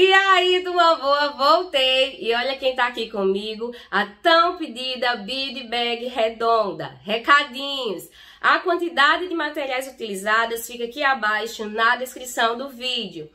E aí, do uma boa, voltei! E olha quem tá aqui comigo, a tão pedida Bid Bag Redonda. Recadinhos! A quantidade de materiais utilizadas fica aqui abaixo na descrição do vídeo.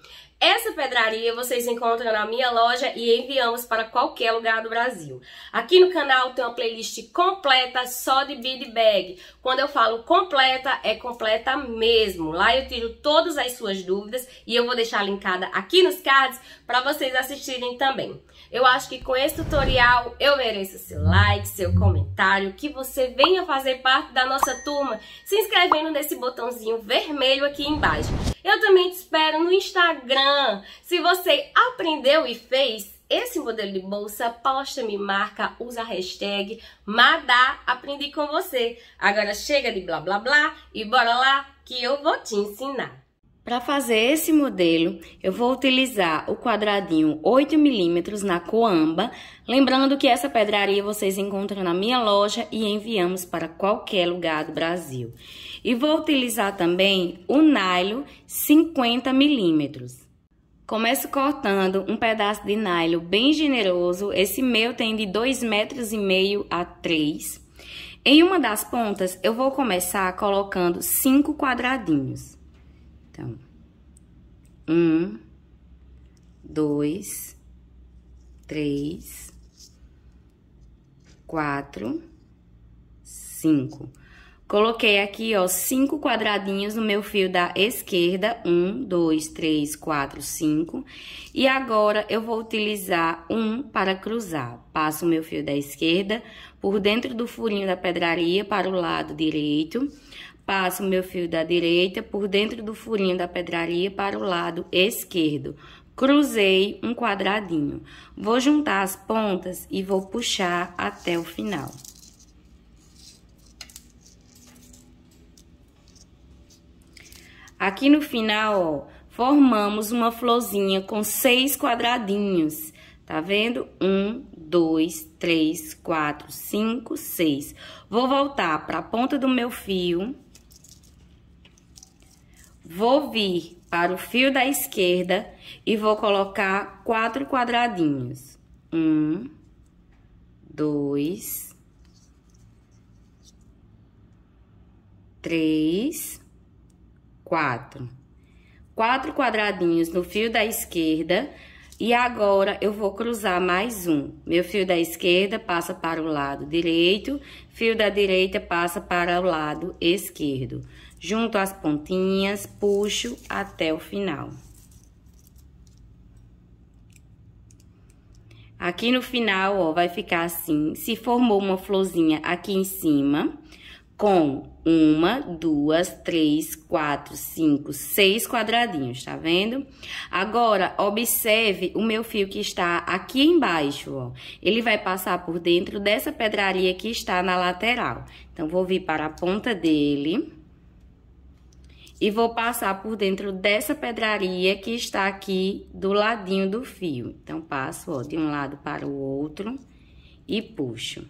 Essa pedraria vocês encontram na minha loja e enviamos para qualquer lugar do Brasil. Aqui no canal tem uma playlist completa só de bead bag. Quando eu falo completa, é completa mesmo. Lá eu tiro todas as suas dúvidas e eu vou deixar linkada aqui nos cards para vocês assistirem também. Eu acho que com esse tutorial eu mereço seu like, seu comentário, que você venha fazer parte da nossa turma se inscrevendo nesse botãozinho vermelho aqui embaixo. Eu também te espero no Instagram. Se você aprendeu e fez esse modelo de bolsa, posta, me marca, usa a hashtag Madá, aprendi com você. Agora chega de blá blá blá e bora lá que eu vou te ensinar. Para fazer esse modelo, eu vou utilizar o quadradinho 8 milímetros na Coamba, lembrando que essa pedraria vocês encontram na minha loja e enviamos para qualquer lugar do Brasil. E vou utilizar também o nylon 50 milímetros. Começo cortando um pedaço de nylon bem generoso, esse meu tem de 2,5 metros e meio a 3. Em uma das pontas, eu vou começar colocando cinco quadradinhos. Então, um, dois, três, quatro, cinco. Coloquei aqui, ó, cinco quadradinhos no meu fio da esquerda. Um, dois, três, quatro, cinco. E agora, eu vou utilizar um para cruzar. Passo o meu fio da esquerda por dentro do furinho da pedraria para o lado direito. Passo meu fio da direita por dentro do furinho da pedraria para o lado esquerdo. Cruzei um quadradinho. Vou juntar as pontas e vou puxar até o final. Aqui no final, ó, formamos uma florzinha com seis quadradinhos. Tá vendo? Um, dois, três, quatro, cinco, seis. Vou voltar para a ponta do meu fio Vou vir para o fio da esquerda e vou colocar quatro quadradinhos. Um, dois, três, quatro. Quatro quadradinhos no fio da esquerda. E agora, eu vou cruzar mais um. Meu fio da esquerda passa para o lado direito, fio da direita passa para o lado esquerdo junto as pontinhas, puxo até o final. Aqui no final, ó, vai ficar assim, se formou uma florzinha aqui em cima, com uma, duas, três, quatro, cinco, seis quadradinhos, tá vendo? Agora, observe o meu fio que está aqui embaixo, ó. Ele vai passar por dentro dessa pedraria que está na lateral. Então, vou vir para a ponta dele e vou passar por dentro dessa pedraria que está aqui do ladinho do fio. Então, passo, ó, de um lado para o outro e puxo.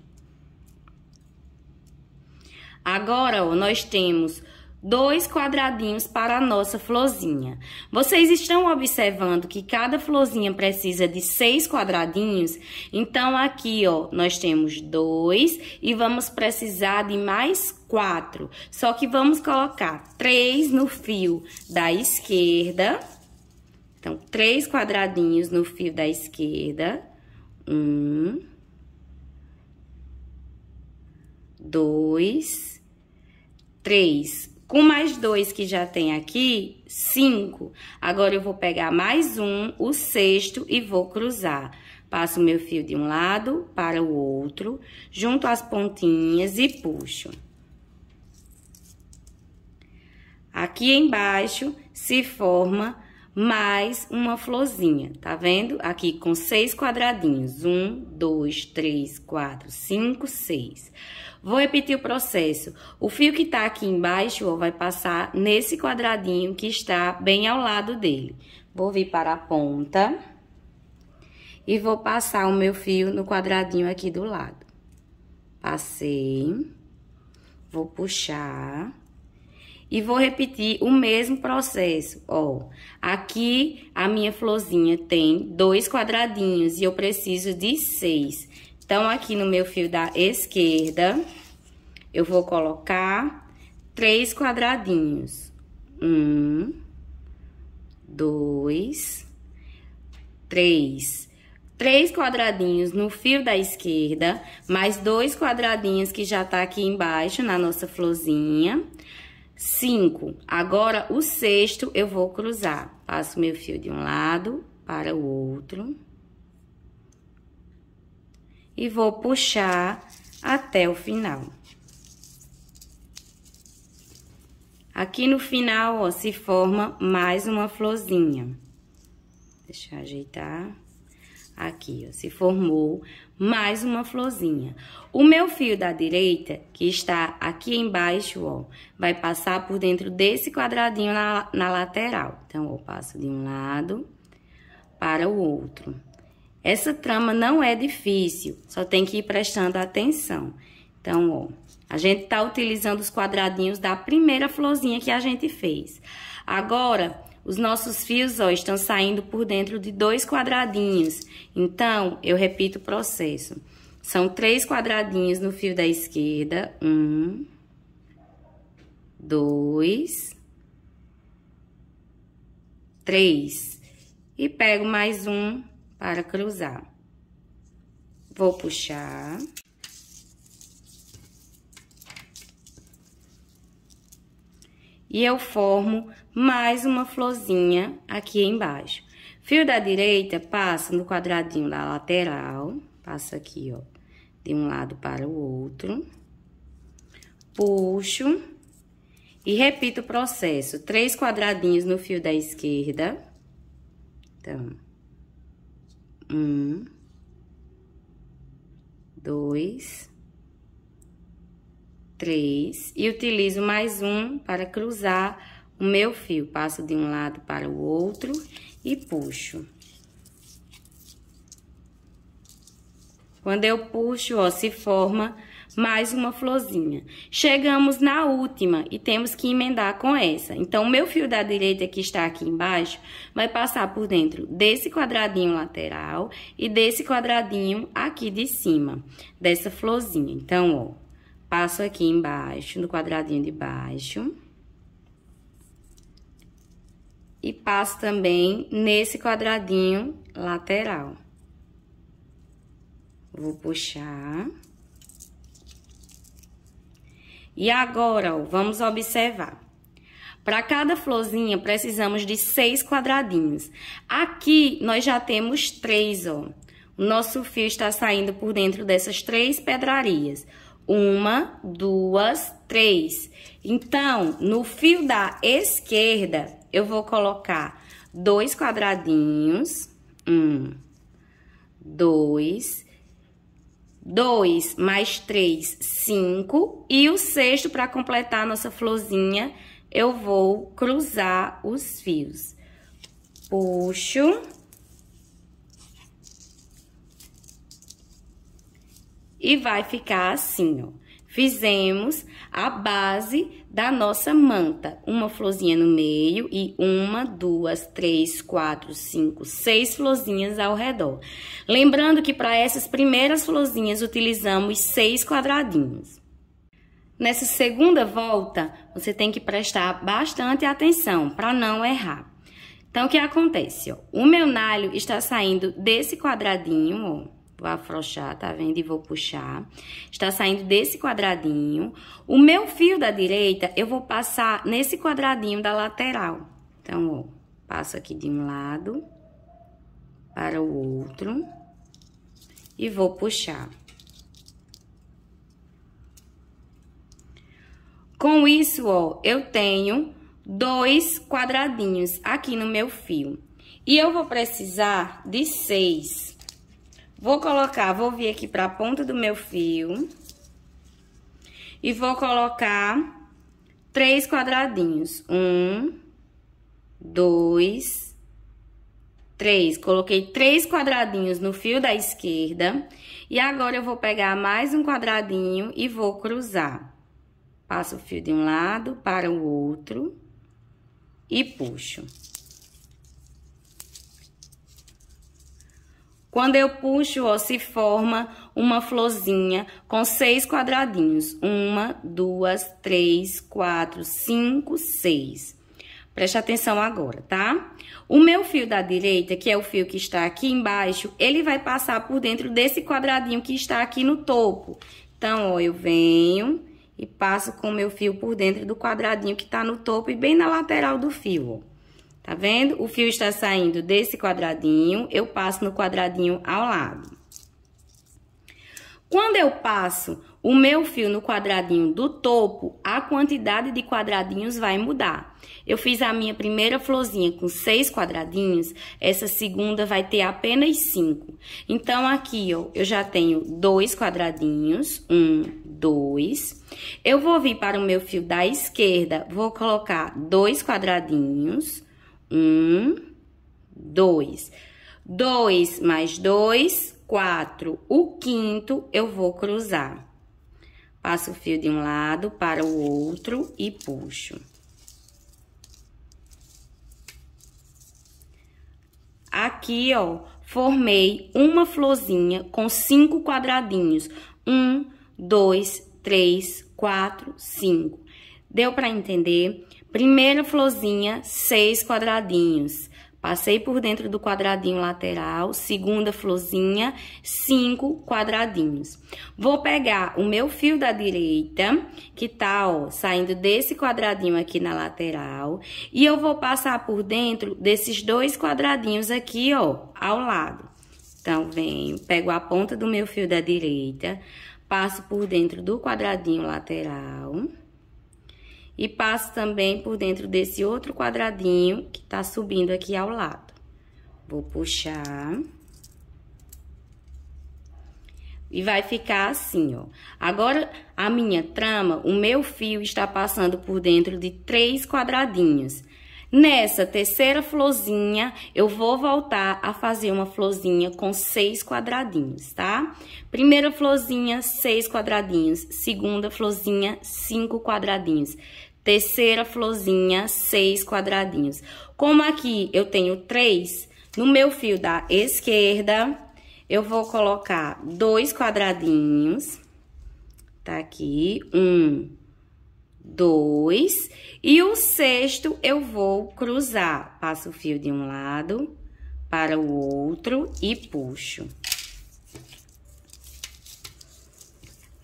Agora, ó, nós temos dois quadradinhos para a nossa florzinha. Vocês estão observando que cada florzinha precisa de seis quadradinhos? Então, aqui, ó, nós temos dois e vamos precisar de mais quatro quatro. Só que vamos colocar três no fio da esquerda. Então, três quadradinhos no fio da esquerda. Um. Dois. Três. Com mais dois que já tem aqui, cinco. Agora, eu vou pegar mais um, o sexto, e vou cruzar. Passo meu fio de um lado para o outro, junto as pontinhas e puxo. Aqui embaixo se forma mais uma florzinha, tá vendo? Aqui com seis quadradinhos. Um, dois, três, quatro, cinco, seis. Vou repetir o processo. O fio que tá aqui embaixo, ó, vai passar nesse quadradinho que está bem ao lado dele. Vou vir para a ponta e vou passar o meu fio no quadradinho aqui do lado. Passei, vou puxar e vou repetir o mesmo processo, ó. Aqui, a minha florzinha tem dois quadradinhos e eu preciso de seis. Então, aqui no meu fio da esquerda, eu vou colocar três quadradinhos. Um, dois, três. Três quadradinhos no fio da esquerda, mais dois quadradinhos que já tá aqui embaixo na nossa florzinha cinco. Agora, o sexto eu vou cruzar. Passo meu fio de um lado para o outro. E vou puxar até o final. Aqui no final, ó, se forma mais uma florzinha. Deixa eu ajeitar. Aqui, ó, se formou mais uma florzinha. O meu fio da direita, que está aqui embaixo, ó, vai passar por dentro desse quadradinho na, na lateral. Então, eu passo de um lado para o outro. Essa trama não é difícil, só tem que ir prestando atenção. Então, ó, a gente tá utilizando os quadradinhos da primeira florzinha que a gente fez. Agora, os nossos fios, ó, estão saindo por dentro de dois quadradinhos. Então, eu repito o processo. São três quadradinhos no fio da esquerda. Um, dois, três. E pego mais um para cruzar. Vou puxar. E eu formo mais uma florzinha aqui embaixo. Fio da direita passa no quadradinho da lateral, passa aqui, ó, de um lado para o outro. Puxo e repito o processo. Três quadradinhos no fio da esquerda. Então, um, dois, três. E utilizo mais um para cruzar o meu fio passo de um lado para o outro e puxo. Quando eu puxo, ó, se forma mais uma florzinha. Chegamos na última e temos que emendar com essa. Então, o meu fio da direita que está aqui embaixo vai passar por dentro desse quadradinho lateral e desse quadradinho aqui de cima, dessa florzinha. Então, ó, passo aqui embaixo, no quadradinho de baixo e passo também nesse quadradinho lateral. Vou puxar. E agora, ó, vamos observar. Para cada florzinha, precisamos de seis quadradinhos. Aqui, nós já temos três, ó. O nosso fio está saindo por dentro dessas três pedrarias. Uma, duas, três. Então, no fio da esquerda, eu vou colocar dois quadradinhos. Um, dois, dois mais três, cinco. E o sexto, para completar a nossa florzinha, eu vou cruzar os fios. Puxo. E vai ficar assim, ó. Fizemos a base da nossa manta. Uma florzinha no meio e uma, duas, três, quatro, cinco, seis florzinhas ao redor. Lembrando que para essas primeiras florzinhas utilizamos seis quadradinhos. Nessa segunda volta, você tem que prestar bastante atenção para não errar. Então, o que acontece? Ó? O meu nalho está saindo desse quadradinho, ó. Vou afrouxar, tá vendo? E vou puxar. Está saindo desse quadradinho. O meu fio da direita, eu vou passar nesse quadradinho da lateral. Então, ó, passo aqui de um lado para o outro e vou puxar. Com isso, ó, eu tenho dois quadradinhos aqui no meu fio. E eu vou precisar de seis. Vou colocar, vou vir aqui pra ponta do meu fio. E vou colocar três quadradinhos. Um, dois, três. Coloquei três quadradinhos no fio da esquerda. E agora, eu vou pegar mais um quadradinho e vou cruzar. Passo o fio de um lado para o outro e puxo. Quando eu puxo, ó, se forma uma florzinha com seis quadradinhos. Uma, duas, três, quatro, cinco, seis. Preste atenção agora, tá? O meu fio da direita, que é o fio que está aqui embaixo, ele vai passar por dentro desse quadradinho que está aqui no topo. Então, ó, eu venho e passo com o meu fio por dentro do quadradinho que está no topo e bem na lateral do fio, ó. Tá vendo? O fio está saindo desse quadradinho, eu passo no quadradinho ao lado. Quando eu passo o meu fio no quadradinho do topo, a quantidade de quadradinhos vai mudar. Eu fiz a minha primeira florzinha com seis quadradinhos, essa segunda vai ter apenas cinco. Então, aqui, ó, eu já tenho dois quadradinhos, um, dois. Eu vou vir para o meu fio da esquerda, vou colocar dois quadradinhos, um, dois. Dois mais dois, quatro. O quinto eu vou cruzar. Passo o fio de um lado para o outro e puxo. Aqui, ó, formei uma florzinha com cinco quadradinhos. Um, dois, três, quatro, cinco. Deu para entender? Primeira florzinha, seis quadradinhos. Passei por dentro do quadradinho lateral, segunda florzinha, cinco quadradinhos. Vou pegar o meu fio da direita, que tá, ó, saindo desse quadradinho aqui na lateral, e eu vou passar por dentro desses dois quadradinhos aqui, ó, ao lado. Então, venho, pego a ponta do meu fio da direita, passo por dentro do quadradinho lateral... E passo também por dentro desse outro quadradinho que tá subindo aqui ao lado. Vou puxar. E vai ficar assim, ó. Agora, a minha trama, o meu fio está passando por dentro de três quadradinhos. Nessa terceira florzinha, eu vou voltar a fazer uma florzinha com seis quadradinhos, tá? Primeira florzinha, seis quadradinhos. Segunda florzinha, cinco quadradinhos. Terceira florzinha, seis quadradinhos. Como aqui eu tenho três, no meu fio da esquerda, eu vou colocar dois quadradinhos. Tá aqui, um, dois. E o sexto eu vou cruzar. Passo o fio de um lado para o outro e puxo.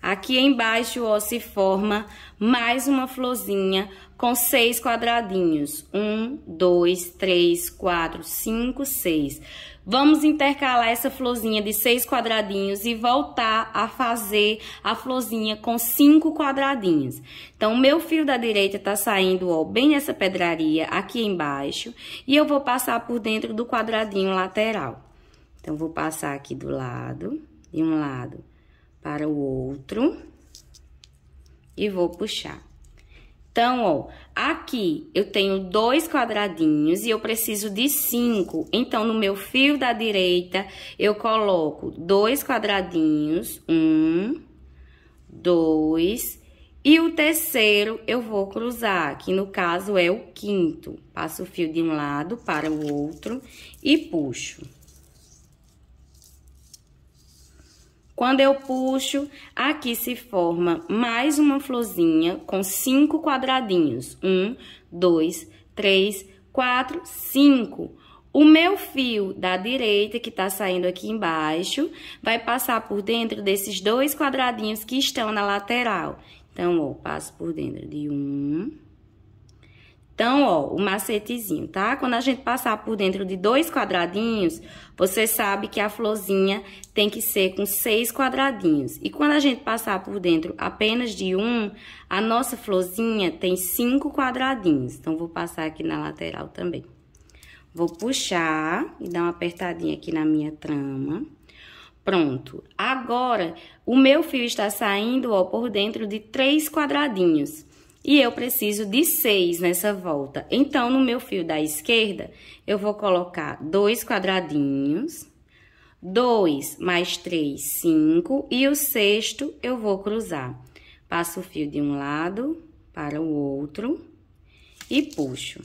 Aqui embaixo, ó, se forma mais uma florzinha com seis quadradinhos. Um, dois, três, quatro, cinco, seis. Vamos intercalar essa florzinha de seis quadradinhos e voltar a fazer a florzinha com cinco quadradinhos. Então, meu fio da direita tá saindo, ó, bem nessa pedraria aqui embaixo. E eu vou passar por dentro do quadradinho lateral. Então, vou passar aqui do lado, de um lado para o outro. E vou puxar. Então, ó, Aqui eu tenho dois quadradinhos e eu preciso de cinco. Então, no meu fio da direita, eu coloco dois quadradinhos. Um, dois. E o terceiro eu vou cruzar, que no caso é o quinto. Passo o fio de um lado para o outro e puxo. Quando eu puxo, aqui se forma mais uma florzinha com cinco quadradinhos. Um, dois, três, quatro, cinco. O meu fio da direita, que tá saindo aqui embaixo, vai passar por dentro desses dois quadradinhos que estão na lateral. Então, ó, passo por dentro de um, então, ó, o macetezinho, tá? Quando a gente passar por dentro de dois quadradinhos, você sabe que a florzinha tem que ser com seis quadradinhos. E quando a gente passar por dentro apenas de um, a nossa florzinha tem cinco quadradinhos. Então, vou passar aqui na lateral também. Vou puxar e dar uma apertadinha aqui na minha trama. Pronto. Agora, o meu fio está saindo, ó, por dentro de três quadradinhos. E eu preciso de seis nessa volta. Então, no meu fio da esquerda, eu vou colocar dois quadradinhos. 2 mais 3, 5. E o sexto eu vou cruzar. Passo o fio de um lado para o outro e puxo.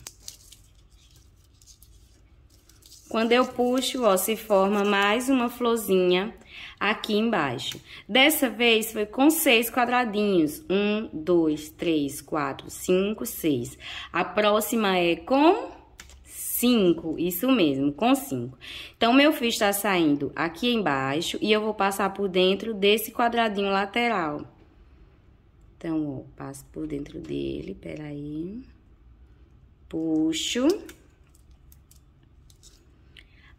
Quando eu puxo, ó, se forma mais uma florzinha aqui embaixo. Dessa vez foi com seis quadradinhos. Um, dois, três, quatro, cinco, seis. A próxima é com cinco, isso mesmo, com cinco. Então, meu fio está saindo aqui embaixo e eu vou passar por dentro desse quadradinho lateral. Então, ó, passo por dentro dele, peraí. Puxo.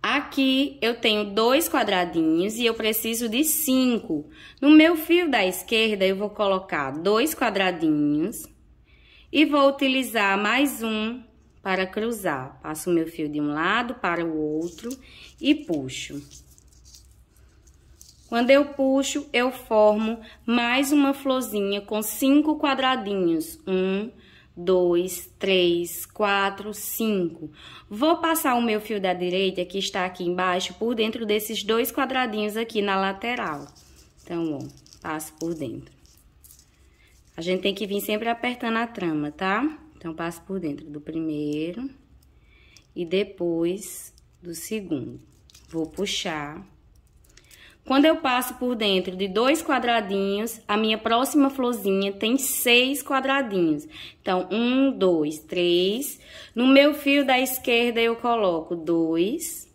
Aqui eu tenho dois quadradinhos e eu preciso de cinco. No meu fio da esquerda, eu vou colocar dois quadradinhos e vou utilizar mais um para cruzar. Passo o meu fio de um lado para o outro e puxo. Quando eu puxo, eu formo mais uma florzinha com cinco quadradinhos. Um, dois, três, quatro, cinco. Vou passar o meu fio da direita, que está aqui embaixo, por dentro desses dois quadradinhos aqui na lateral. Então, ó, passo por dentro. A gente tem que vir sempre apertando a trama, tá? Então, passo por dentro do primeiro e depois do segundo. Vou puxar. Quando eu passo por dentro de dois quadradinhos, a minha próxima florzinha tem seis quadradinhos. Então, um, dois, três. No meu fio da esquerda, eu coloco dois,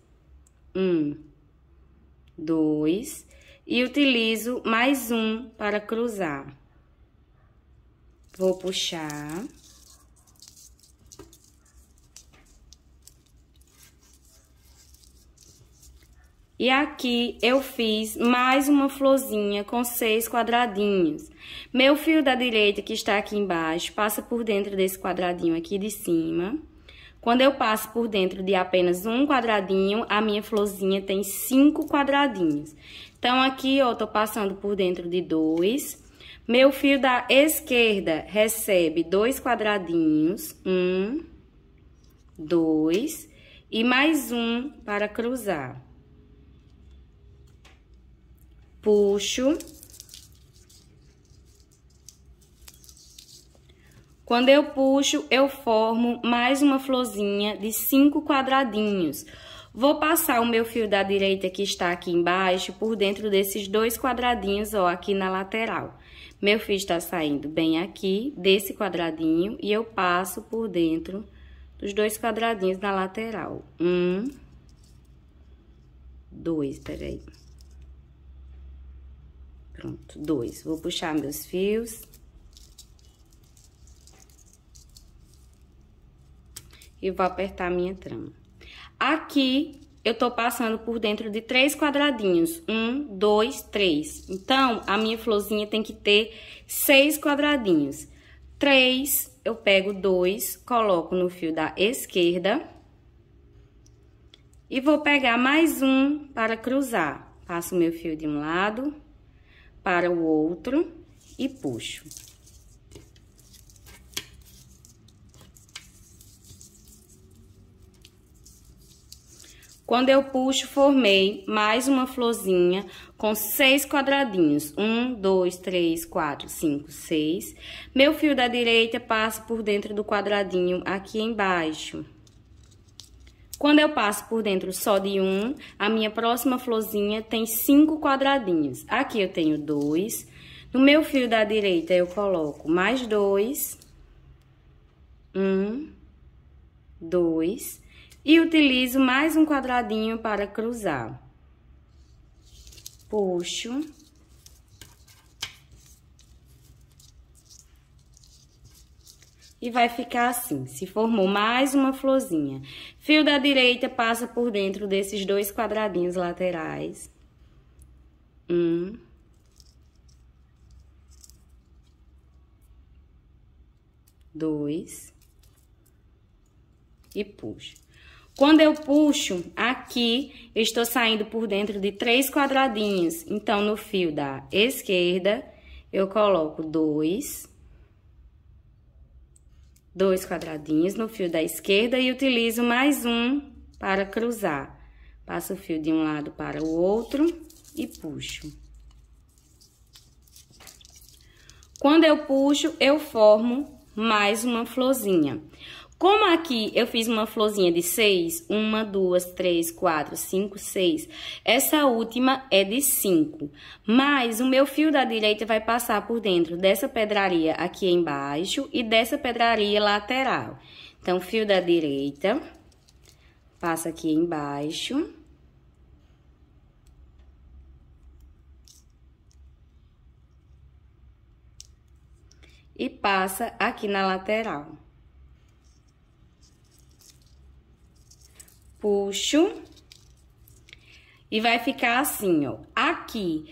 um, dois. E utilizo mais um para cruzar. Vou puxar. E aqui eu fiz mais uma florzinha com seis quadradinhos. Meu fio da direita, que está aqui embaixo, passa por dentro desse quadradinho aqui de cima. Quando eu passo por dentro de apenas um quadradinho, a minha florzinha tem cinco quadradinhos. Então, aqui, ó, tô passando por dentro de dois. Meu fio da esquerda recebe dois quadradinhos. Um, dois, e mais um para cruzar puxo. Quando eu puxo, eu formo mais uma florzinha de cinco quadradinhos. Vou passar o meu fio da direita que está aqui embaixo por dentro desses dois quadradinhos, ó, aqui na lateral. Meu fio está saindo bem aqui, desse quadradinho, e eu passo por dentro dos dois quadradinhos na lateral. Um, dois, peraí. Pronto, dois. Vou puxar meus fios. E vou apertar minha trama. Aqui, eu tô passando por dentro de três quadradinhos. Um, dois, três. Então, a minha florzinha tem que ter seis quadradinhos. Três, eu pego dois, coloco no fio da esquerda. E vou pegar mais um para cruzar. Passo meu fio de um lado para o outro e puxo. Quando eu puxo, formei mais uma florzinha com seis quadradinhos. Um, dois, três, quatro, cinco, seis. Meu fio da direita passa por dentro do quadradinho aqui embaixo. Quando eu passo por dentro só de um, a minha próxima florzinha tem cinco quadradinhos. Aqui eu tenho dois. No meu fio da direita, eu coloco mais dois. Um, dois. E utilizo mais um quadradinho para cruzar. Puxo e vai ficar assim. Se formou mais uma florzinha. Fio da direita passa por dentro desses dois quadradinhos laterais. Um. Dois. E puxo. Quando eu puxo, aqui, eu estou saindo por dentro de três quadradinhos. Então, no fio da esquerda, eu coloco dois dois quadradinhos no fio da esquerda e utilizo mais um para cruzar. Passo o fio de um lado para o outro e puxo. Quando eu puxo, eu formo mais uma florzinha. Como aqui eu fiz uma florzinha de seis, uma, duas, três, quatro, cinco, seis, essa última é de cinco. Mas o meu fio da direita vai passar por dentro dessa pedraria aqui embaixo e dessa pedraria lateral. Então, fio da direita, passa aqui embaixo. E passa aqui na lateral. puxo e vai ficar assim, ó. Aqui,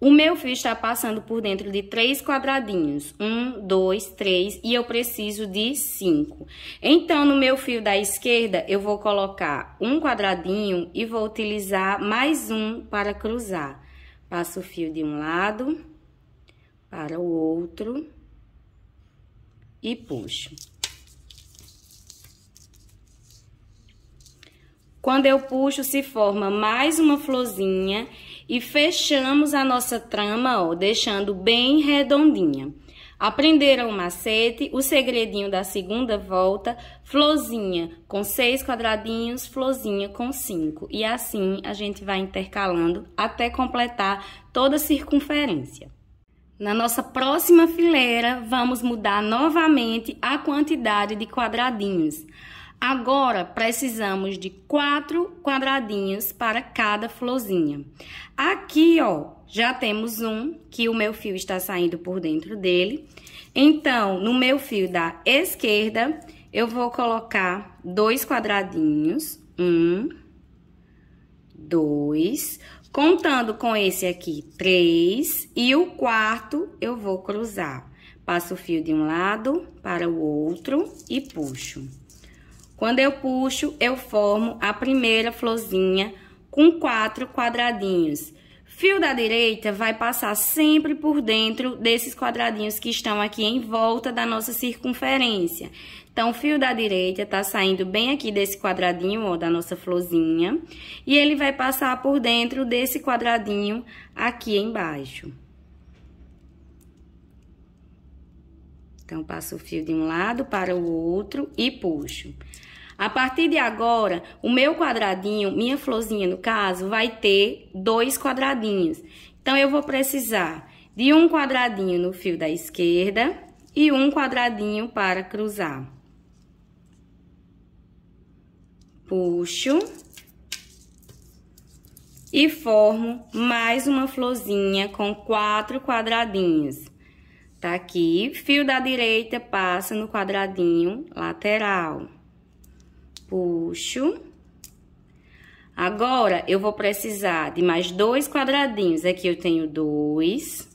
o meu fio está passando por dentro de três quadradinhos. Um, dois, três e eu preciso de cinco. Então, no meu fio da esquerda, eu vou colocar um quadradinho e vou utilizar mais um para cruzar. Passo o fio de um lado para o outro e puxo. Quando eu puxo, se forma mais uma florzinha e fechamos a nossa trama, ó, deixando bem redondinha. Aprenderam o macete, o segredinho da segunda volta, florzinha com seis quadradinhos, florzinha com cinco. E assim a gente vai intercalando até completar toda a circunferência. Na nossa próxima fileira, vamos mudar novamente a quantidade de quadradinhos. Agora, precisamos de quatro quadradinhos para cada florzinha. Aqui, ó, já temos um, que o meu fio está saindo por dentro dele. Então, no meu fio da esquerda, eu vou colocar dois quadradinhos. Um, dois. Contando com esse aqui, três. E o quarto, eu vou cruzar. Passo o fio de um lado para o outro e puxo. Quando eu puxo, eu formo a primeira florzinha com quatro quadradinhos. Fio da direita vai passar sempre por dentro desses quadradinhos que estão aqui em volta da nossa circunferência. Então, fio da direita tá saindo bem aqui desse quadradinho, ó, da nossa florzinha. E ele vai passar por dentro desse quadradinho aqui embaixo. Então, passo o fio de um lado para o outro e puxo. A partir de agora, o meu quadradinho, minha florzinha no caso, vai ter dois quadradinhos. Então, eu vou precisar de um quadradinho no fio da esquerda e um quadradinho para cruzar. Puxo. E formo mais uma florzinha com quatro quadradinhos. Tá aqui, fio da direita passa no quadradinho lateral puxo. Agora, eu vou precisar de mais dois quadradinhos. Aqui eu tenho dois.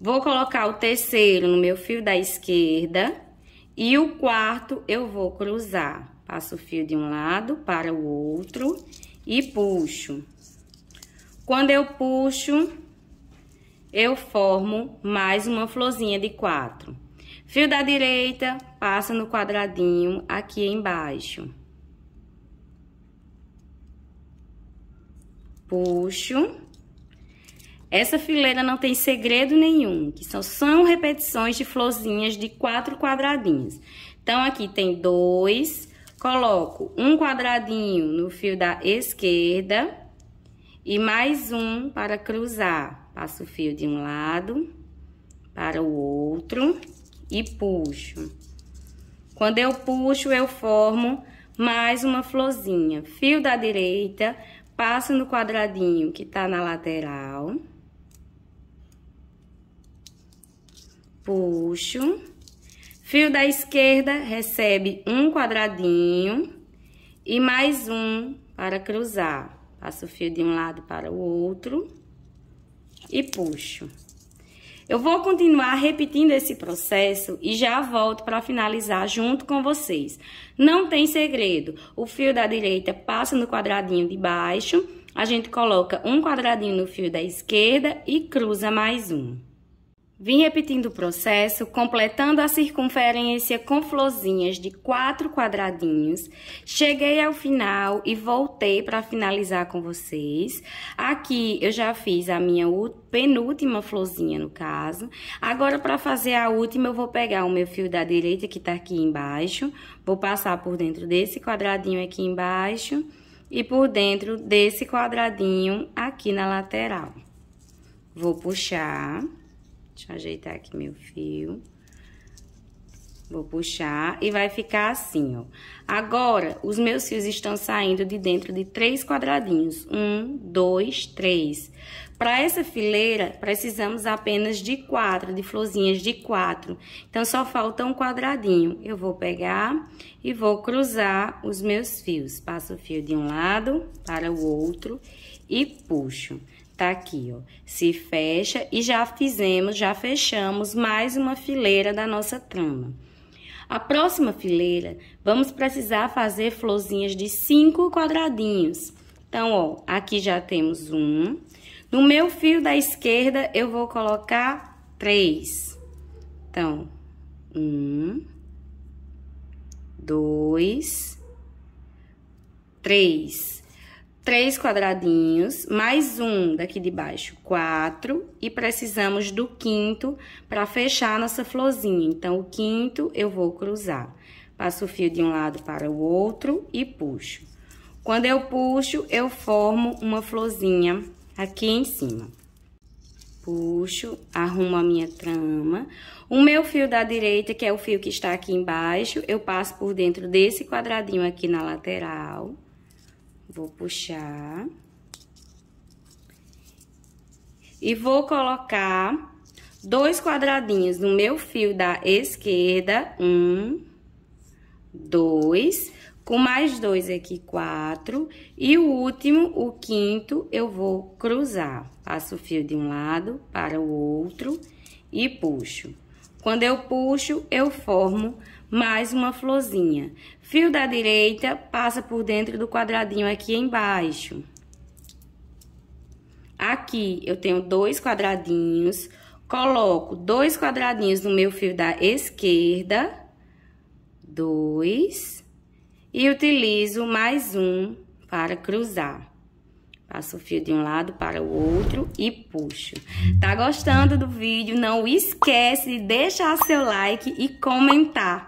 Vou colocar o terceiro no meu fio da esquerda. E o quarto eu vou cruzar. Passo o fio de um lado para o outro e puxo. Quando eu puxo, eu formo mais uma florzinha de quatro. Fio da direita, passa no quadradinho aqui embaixo. Puxo. Essa fileira não tem segredo nenhum, que são, são repetições de florzinhas de quatro quadradinhos. Então, aqui tem dois, coloco um quadradinho no fio da esquerda e mais um para cruzar. Passo o fio de um lado para o outro e puxo. Quando eu puxo, eu formo mais uma florzinha. Fio da direita, passo no quadradinho que tá na lateral. Puxo. Fio da esquerda, recebe um quadradinho e mais um para cruzar. Passo o fio de um lado para o outro e puxo. Eu vou continuar repetindo esse processo e já volto para finalizar junto com vocês. Não tem segredo. O fio da direita passa no quadradinho de baixo, a gente coloca um quadradinho no fio da esquerda e cruza mais um. Vim repetindo o processo, completando a circunferência com florzinhas de quatro quadradinhos. Cheguei ao final e voltei para finalizar com vocês. Aqui eu já fiz a minha penúltima florzinha, no caso. Agora, para fazer a última, eu vou pegar o meu fio da direita, que tá aqui embaixo. Vou passar por dentro desse quadradinho aqui embaixo e por dentro desse quadradinho aqui na lateral. Vou puxar... Deixa eu ajeitar aqui meu fio. Vou puxar e vai ficar assim, ó. Agora, os meus fios estão saindo de dentro de três quadradinhos. Um, dois, três. Para essa fileira, precisamos apenas de quatro, de florzinhas de quatro. Então, só falta um quadradinho. Eu vou pegar e vou cruzar os meus fios. Passo o fio de um lado para o outro e puxo. Tá aqui, ó. Se fecha e já fizemos, já fechamos mais uma fileira da nossa trama. A próxima fileira, vamos precisar fazer florzinhas de cinco quadradinhos. Então, ó, aqui já temos um. No meu fio da esquerda, eu vou colocar três. Então, um, dois, três três quadradinhos, mais um daqui de baixo, quatro, e precisamos do quinto para fechar nossa florzinha. Então, o quinto eu vou cruzar. Passo o fio de um lado para o outro e puxo. Quando eu puxo, eu formo uma florzinha aqui em cima. Puxo, arrumo a minha trama. O meu fio da direita, que é o fio que está aqui embaixo, eu passo por dentro desse quadradinho aqui na lateral Vou puxar. E vou colocar dois quadradinhos no meu fio da esquerda. Um, dois, com mais dois aqui, quatro. E o último, o quinto, eu vou cruzar. Passo o fio de um lado para o outro e puxo. Quando eu puxo, eu formo mais uma florzinha. Fio da direita, passa por dentro do quadradinho aqui embaixo. Aqui eu tenho dois quadradinhos, coloco dois quadradinhos no meu fio da esquerda, dois, e utilizo mais um para cruzar. Passo o fio de um lado para o outro e puxo. Tá gostando do vídeo? Não esquece de deixar seu like e comentar.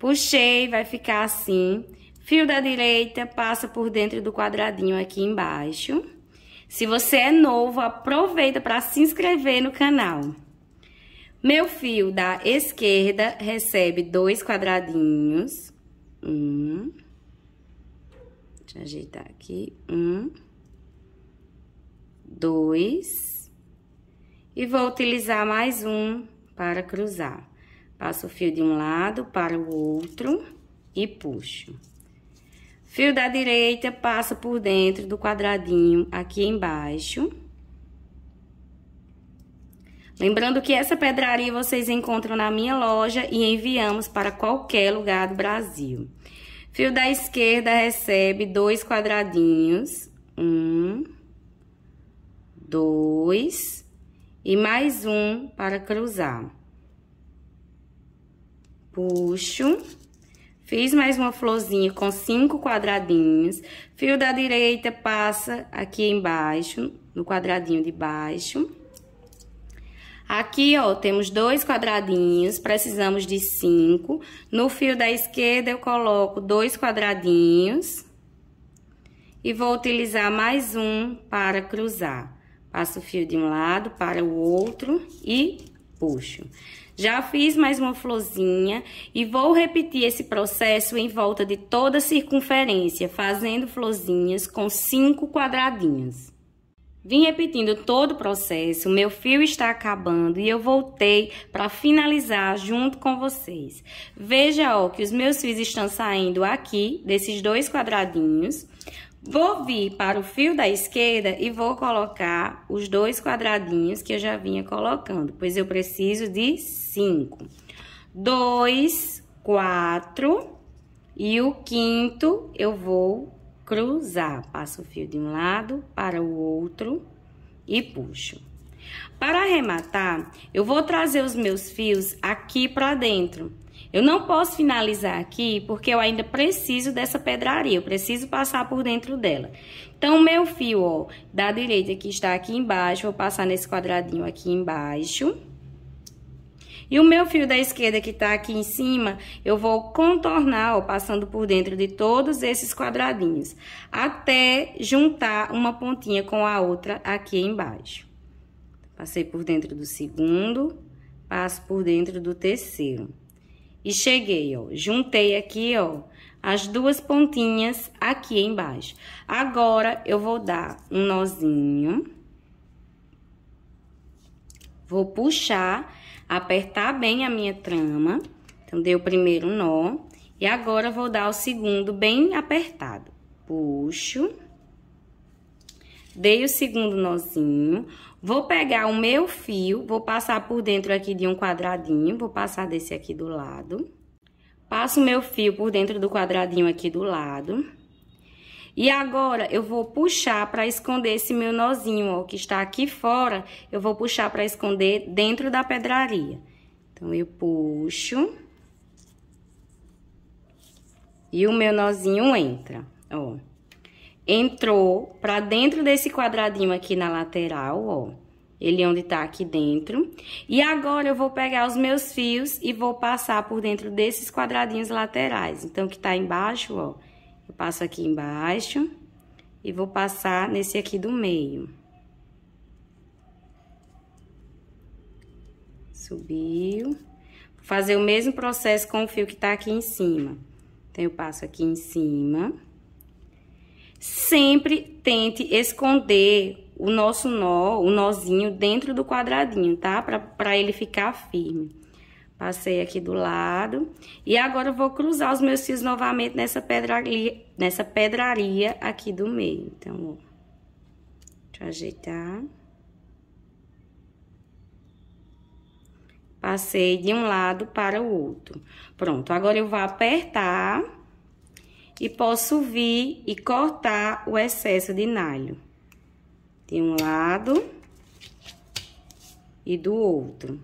Puxei, vai ficar assim. Fio da direita, passa por dentro do quadradinho aqui embaixo. Se você é novo, aproveita para se inscrever no canal. Meu fio da esquerda recebe dois quadradinhos. Um. Deixa eu ajeitar aqui. Um. Dois. E vou utilizar mais um para cruzar. Passo o fio de um lado para o outro e puxo. Fio da direita passa por dentro do quadradinho aqui embaixo. Lembrando que essa pedraria vocês encontram na minha loja e enviamos para qualquer lugar do Brasil. Fio da esquerda recebe dois quadradinhos. Um, dois e mais um para cruzar puxo. Fiz mais uma florzinha com cinco quadradinhos. Fio da direita passa aqui embaixo, no quadradinho de baixo. Aqui, ó, temos dois quadradinhos, precisamos de cinco. No fio da esquerda, eu coloco dois quadradinhos. E vou utilizar mais um para cruzar. Passo o fio de um lado para o outro e puxo. Já fiz mais uma florzinha e vou repetir esse processo em volta de toda a circunferência, fazendo florzinhas com cinco quadradinhas. Vim repetindo todo o processo, meu fio está acabando e eu voltei para finalizar junto com vocês. Veja, ó, que os meus fios estão saindo aqui, desses dois quadradinhos, Vou vir para o fio da esquerda e vou colocar os dois quadradinhos que eu já vinha colocando, pois eu preciso de cinco. Dois, quatro, e o quinto eu vou cruzar. Passo o fio de um lado para o outro e puxo. Para arrematar, eu vou trazer os meus fios aqui para dentro, eu não posso finalizar aqui porque eu ainda preciso dessa pedraria, eu preciso passar por dentro dela. Então, o meu fio, ó, da direita que está aqui embaixo, vou passar nesse quadradinho aqui embaixo. E o meu fio da esquerda que tá aqui em cima, eu vou contornar, ó, passando por dentro de todos esses quadradinhos, até juntar uma pontinha com a outra aqui embaixo. Passei por dentro do segundo, passo por dentro do terceiro. E cheguei, ó, juntei aqui, ó, as duas pontinhas aqui embaixo. Agora, eu vou dar um nozinho. Vou puxar, apertar bem a minha trama. Então, dei o primeiro nó. E agora, vou dar o segundo bem apertado. Puxo. Dei o segundo nozinho. Vou pegar o meu fio, vou passar por dentro aqui de um quadradinho, vou passar desse aqui do lado. Passo o meu fio por dentro do quadradinho aqui do lado. E agora, eu vou puxar para esconder esse meu nozinho, ó, que está aqui fora, eu vou puxar para esconder dentro da pedraria. Então, eu puxo. E o meu nozinho entra, ó entrou para dentro desse quadradinho aqui na lateral, ó ele é onde tá aqui dentro. E agora eu vou pegar os meus fios e vou passar por dentro desses quadradinhos laterais. Então, que tá embaixo, ó, eu passo aqui embaixo e vou passar nesse aqui do meio. Subiu. Vou fazer o mesmo processo com o fio que tá aqui em cima. Então, eu passo aqui em cima sempre tente esconder o nosso nó, o nozinho dentro do quadradinho, tá? Para ele ficar firme. Passei aqui do lado. E agora eu vou cruzar os meus fios novamente nessa pedraria, nessa pedraria aqui do meio. Então, ó. Deixa eu ajeitar. Passei de um lado para o outro. Pronto, agora eu vou apertar e posso vir e cortar o excesso de nalho. De um lado e do outro.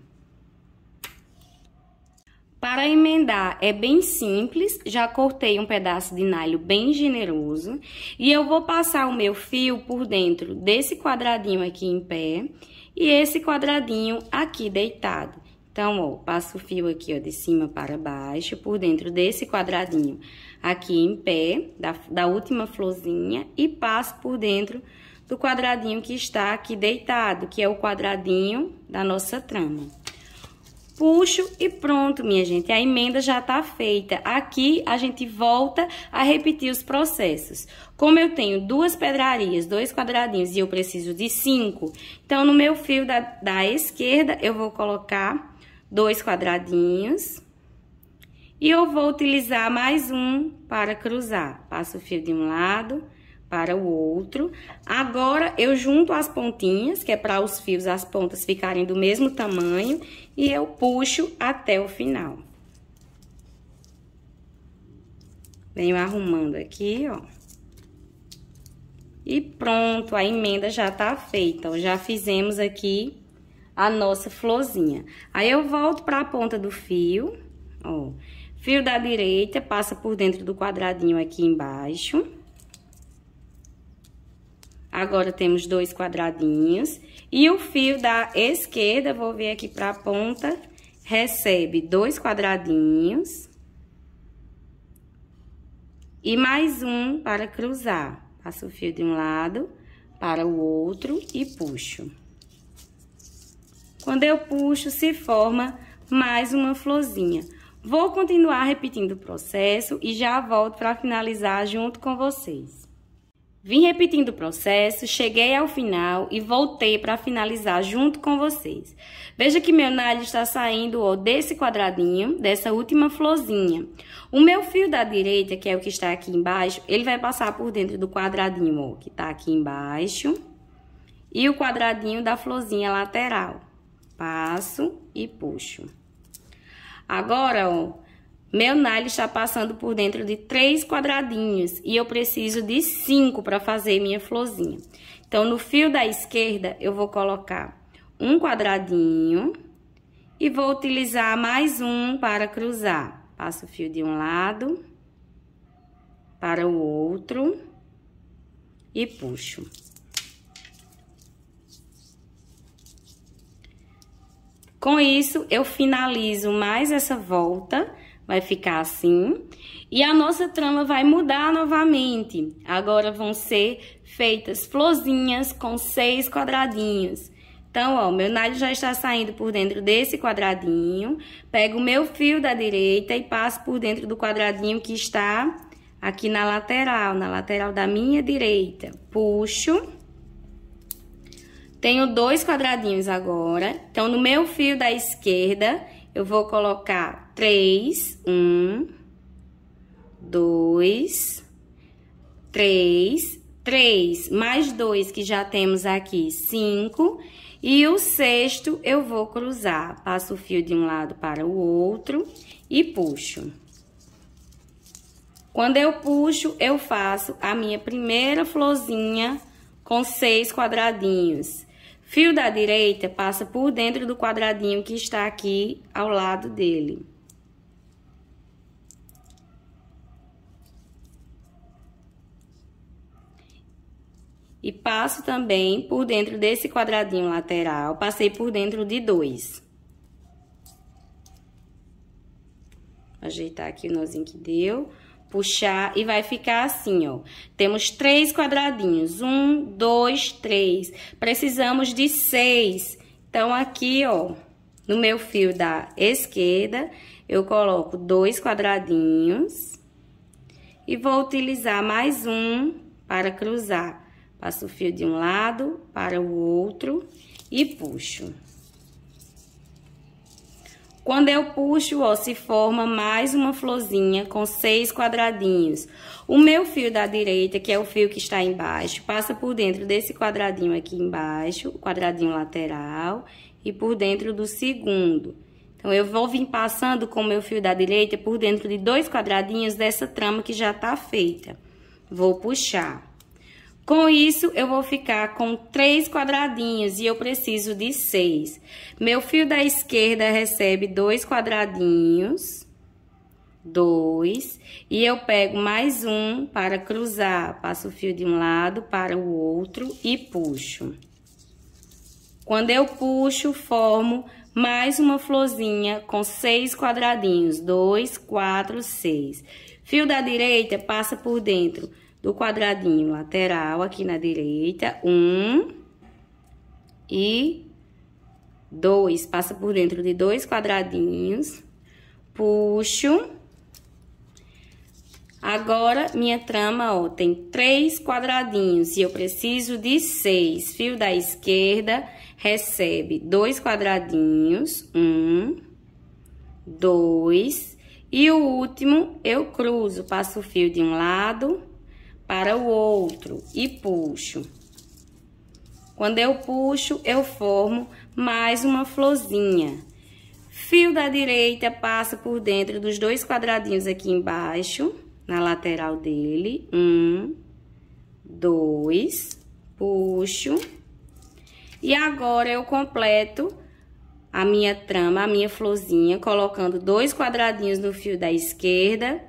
Para emendar é bem simples, já cortei um pedaço de nalho bem generoso e eu vou passar o meu fio por dentro desse quadradinho aqui em pé e esse quadradinho aqui deitado. Então, ó, passo o fio aqui, ó, de cima para baixo, por dentro desse quadradinho aqui em pé, da, da última florzinha, e passo por dentro do quadradinho que está aqui deitado, que é o quadradinho da nossa trama. Puxo e pronto, minha gente, a emenda já está feita. Aqui a gente volta a repetir os processos. Como eu tenho duas pedrarias, dois quadradinhos e eu preciso de cinco, então no meu fio da, da esquerda eu vou colocar dois quadradinhos. E eu vou utilizar mais um para cruzar. Passo o fio de um lado para o outro. Agora, eu junto as pontinhas, que é para os fios as pontas ficarem do mesmo tamanho. E eu puxo até o final. Venho arrumando aqui, ó. E pronto, a emenda já tá feita, Já fizemos aqui a nossa florzinha. Aí eu volto para a ponta do fio, ó. Fio da direita, passa por dentro do quadradinho aqui embaixo. Agora temos dois quadradinhos. E o fio da esquerda, vou vir aqui para a ponta, recebe dois quadradinhos. E mais um para cruzar. Passo o fio de um lado para o outro e puxo. Quando eu puxo, se forma mais uma florzinha. Vou continuar repetindo o processo e já volto para finalizar junto com vocês. Vim repetindo o processo, cheguei ao final e voltei para finalizar junto com vocês. Veja que meu nalho está saindo ó, desse quadradinho, dessa última florzinha. O meu fio da direita, que é o que está aqui embaixo, ele vai passar por dentro do quadradinho ó, que está aqui embaixo e o quadradinho da florzinha lateral passo e puxo. Agora, ó, meu nalho está passando por dentro de três quadradinhos e eu preciso de cinco para fazer minha florzinha. Então, no fio da esquerda, eu vou colocar um quadradinho e vou utilizar mais um para cruzar. Passo o fio de um lado para o outro e puxo. Com isso, eu finalizo mais essa volta, vai ficar assim. E a nossa trama vai mudar novamente. Agora vão ser feitas florzinhas com seis quadradinhos. Então, ó, meu nalho já está saindo por dentro desse quadradinho. Pego o meu fio da direita e passo por dentro do quadradinho que está aqui na lateral, na lateral da minha direita. Puxo. Tenho dois quadradinhos agora. Então, no meu fio da esquerda, eu vou colocar três, um, dois, três, três, mais dois que já temos aqui, cinco. E o sexto eu vou cruzar. Passo o fio de um lado para o outro e puxo. Quando eu puxo, eu faço a minha primeira florzinha com seis quadradinhos. Fio da direita passa por dentro do quadradinho que está aqui ao lado dele. E passo também por dentro desse quadradinho lateral, passei por dentro de dois. Ajeitar aqui o nozinho que deu puxar e vai ficar assim, ó. Temos três quadradinhos, um, dois, três. Precisamos de seis. Então, aqui, ó, no meu fio da esquerda, eu coloco dois quadradinhos e vou utilizar mais um para cruzar. Passo o fio de um lado para o outro e puxo. Quando eu puxo, ó, se forma mais uma florzinha com seis quadradinhos. O meu fio da direita, que é o fio que está embaixo, passa por dentro desse quadradinho aqui embaixo, o quadradinho lateral, e por dentro do segundo. Então, eu vou vir passando com o meu fio da direita por dentro de dois quadradinhos dessa trama que já tá feita. Vou puxar. Com isso, eu vou ficar com três quadradinhos e eu preciso de seis. Meu fio da esquerda recebe dois quadradinhos, dois, e eu pego mais um para cruzar. Passo o fio de um lado para o outro e puxo. Quando eu puxo, formo mais uma florzinha com seis quadradinhos, dois, quatro, seis. Fio da direita passa por dentro do quadradinho lateral aqui na direita, um e dois. Passa por dentro de dois quadradinhos, puxo. Agora, minha trama, ó, tem três quadradinhos e eu preciso de seis. Fio da esquerda recebe dois quadradinhos, um, dois, e o último eu cruzo, passo o fio de um lado para o outro e puxo. Quando eu puxo, eu formo mais uma florzinha. Fio da direita passa por dentro dos dois quadradinhos aqui embaixo, na lateral dele. Um, dois, puxo. E agora eu completo a minha trama, a minha florzinha, colocando dois quadradinhos no fio da esquerda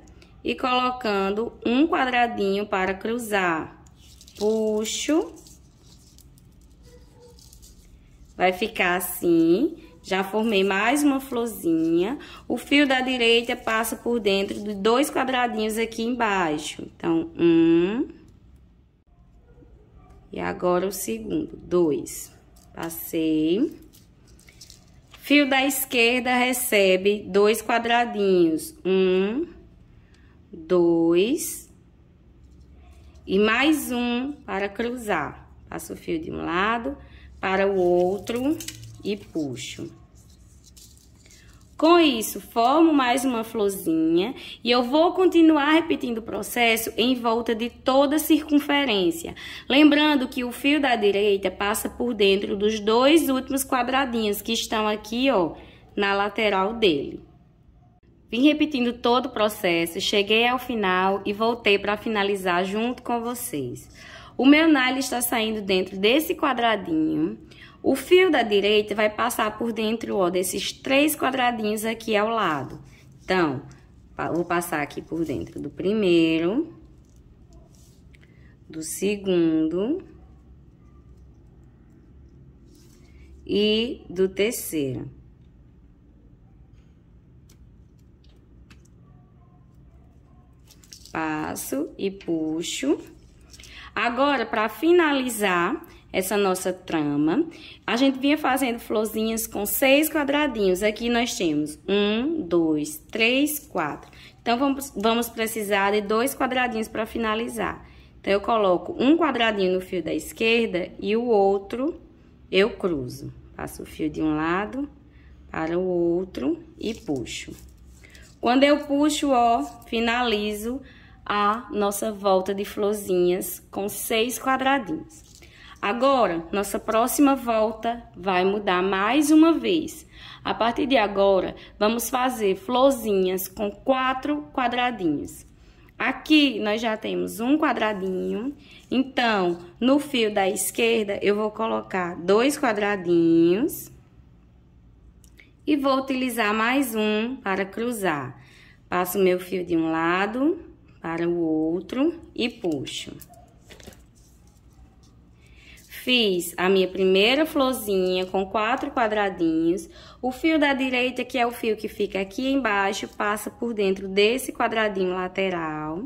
e colocando um quadradinho para cruzar. Puxo. Vai ficar assim. Já formei mais uma florzinha. O fio da direita passa por dentro de dois quadradinhos aqui embaixo. Então, um. E agora o segundo, dois. Passei. Fio da esquerda recebe dois quadradinhos. Um dois e mais um para cruzar. Passo o fio de um lado para o outro e puxo. Com isso, formo mais uma florzinha e eu vou continuar repetindo o processo em volta de toda a circunferência. Lembrando que o fio da direita passa por dentro dos dois últimos quadradinhos que estão aqui, ó, na lateral dele. Vim repetindo todo o processo, cheguei ao final e voltei para finalizar junto com vocês. O meu nylon está saindo dentro desse quadradinho. O fio da direita vai passar por dentro, ó, desses três quadradinhos aqui ao lado. Então, vou passar aqui por dentro do primeiro, do segundo e do terceiro. passo e puxo. Agora, para finalizar essa nossa trama, a gente vinha fazendo florzinhas com seis quadradinhos. Aqui nós temos um, dois, três, quatro. Então, vamos, vamos precisar de dois quadradinhos para finalizar. Então, eu coloco um quadradinho no fio da esquerda e o outro eu cruzo. Passo o fio de um lado para o outro e puxo. Quando eu puxo, ó, finalizo a nossa volta de florzinhas com seis quadradinhos. Agora, nossa próxima volta vai mudar mais uma vez. A partir de agora, vamos fazer florzinhas com quatro quadradinhos. Aqui, nós já temos um quadradinho. Então, no fio da esquerda, eu vou colocar dois quadradinhos. E vou utilizar mais um para cruzar. Passo meu fio de um lado para o outro e puxo. Fiz a minha primeira florzinha com quatro quadradinhos. O fio da direita, que é o fio que fica aqui embaixo, passa por dentro desse quadradinho lateral.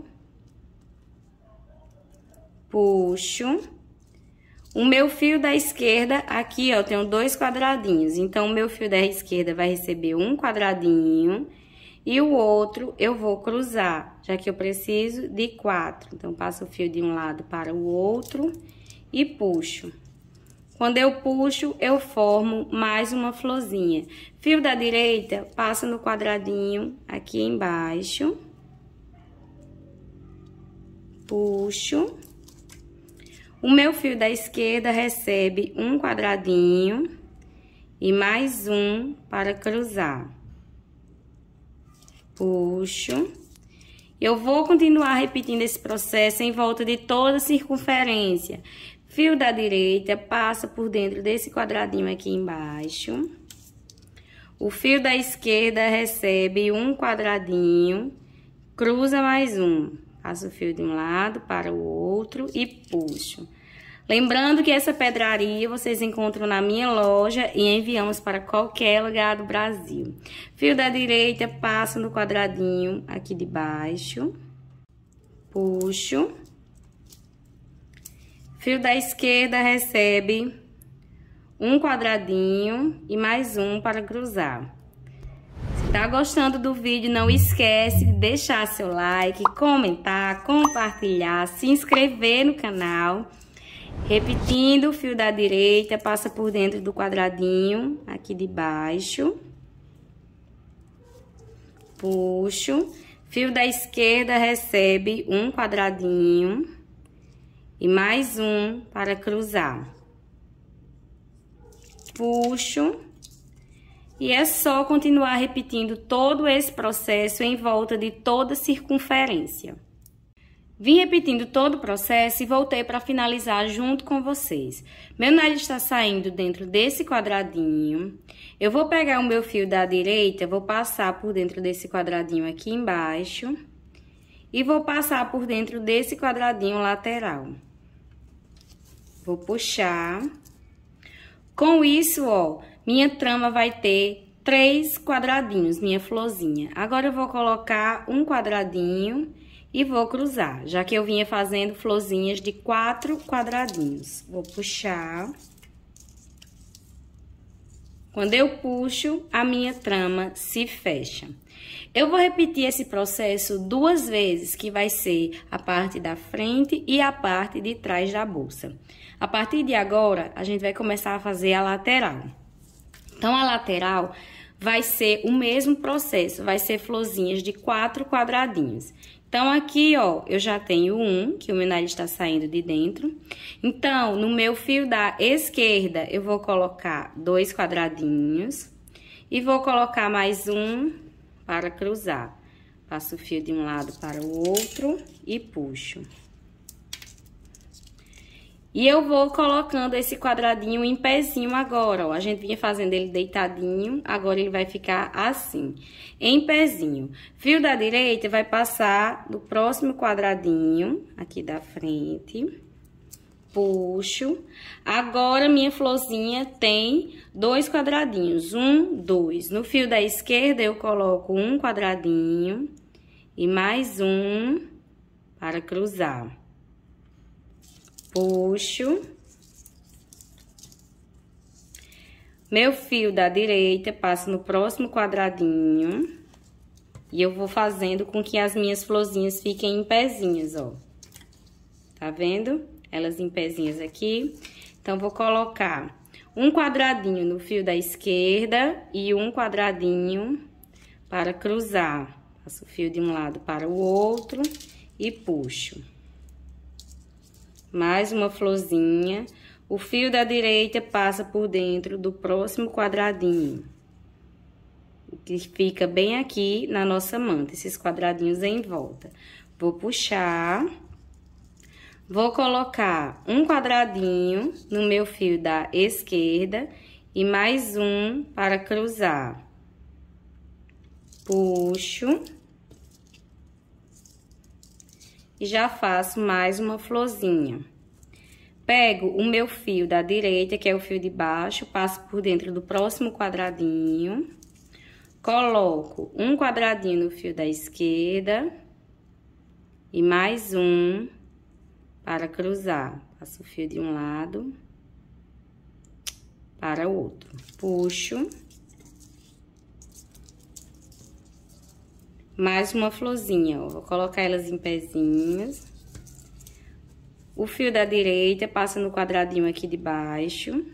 Puxo. O meu fio da esquerda, aqui, ó, tenho dois quadradinhos. Então, o meu fio da esquerda vai receber um quadradinho. E o outro eu vou cruzar, já que eu preciso de quatro. Então, passo o fio de um lado para o outro e puxo. Quando eu puxo, eu formo mais uma florzinha. Fio da direita, passa no quadradinho aqui embaixo. Puxo. O meu fio da esquerda recebe um quadradinho e mais um para cruzar puxo. Eu vou continuar repetindo esse processo em volta de toda a circunferência. Fio da direita passa por dentro desse quadradinho aqui embaixo. O fio da esquerda recebe um quadradinho, cruza mais um. Passo o fio de um lado para o outro e puxo. Lembrando que essa pedraria vocês encontram na minha loja e enviamos para qualquer lugar do Brasil. Fio da direita, passo no quadradinho aqui de baixo, puxo. Fio da esquerda recebe um quadradinho e mais um para cruzar. Se tá gostando do vídeo, não esquece de deixar seu like, comentar, compartilhar, se inscrever no canal Repetindo o fio da direita, passa por dentro do quadradinho, aqui de baixo. Puxo. Fio da esquerda recebe um quadradinho e mais um para cruzar. Puxo. E é só continuar repetindo todo esse processo em volta de toda a circunferência. Vim repetindo todo o processo e voltei para finalizar junto com vocês. Meu nariz está saindo dentro desse quadradinho. Eu vou pegar o meu fio da direita, vou passar por dentro desse quadradinho aqui embaixo. E vou passar por dentro desse quadradinho lateral. Vou puxar. Com isso, ó, minha trama vai ter três quadradinhos, minha florzinha. Agora, eu vou colocar um quadradinho e vou cruzar, já que eu vinha fazendo florzinhas de quatro quadradinhos. Vou puxar. Quando eu puxo, a minha trama se fecha. Eu vou repetir esse processo duas vezes, que vai ser a parte da frente e a parte de trás da bolsa. A partir de agora, a gente vai começar a fazer a lateral. Então, a lateral vai ser o mesmo processo, vai ser florzinhas de quatro quadradinhos. Então, aqui, ó, eu já tenho um, que o meu nariz está saindo de dentro. Então, no meu fio da esquerda, eu vou colocar dois quadradinhos. E vou colocar mais um para cruzar. Passo o fio de um lado para o outro e puxo. E eu vou colocando esse quadradinho em pezinho agora, ó. A gente vinha fazendo ele deitadinho, agora ele vai ficar assim, em pezinho. Fio da direita vai passar do próximo quadradinho, aqui da frente, puxo. Agora, minha florzinha tem dois quadradinhos, um, dois. No fio da esquerda, eu coloco um quadradinho e mais um para cruzar puxo. Meu fio da direita passo no próximo quadradinho. E eu vou fazendo com que as minhas florzinhas fiquem em pezinhas, ó. Tá vendo? Elas em pezinhas aqui. Então, vou colocar um quadradinho no fio da esquerda e um quadradinho para cruzar. Passo o fio de um lado para o outro e puxo mais uma florzinha. O fio da direita passa por dentro do próximo quadradinho, que fica bem aqui na nossa manta, esses quadradinhos em volta. Vou puxar, vou colocar um quadradinho no meu fio da esquerda e mais um para cruzar. Puxo e já faço mais uma florzinha. Pego o meu fio da direita, que é o fio de baixo, passo por dentro do próximo quadradinho. Coloco um quadradinho no fio da esquerda. E mais um para cruzar. Passo o fio de um lado para o outro. Puxo. mais uma florzinha, ó. Vou colocar elas em pezinhos. O fio da direita passa no quadradinho aqui de baixo.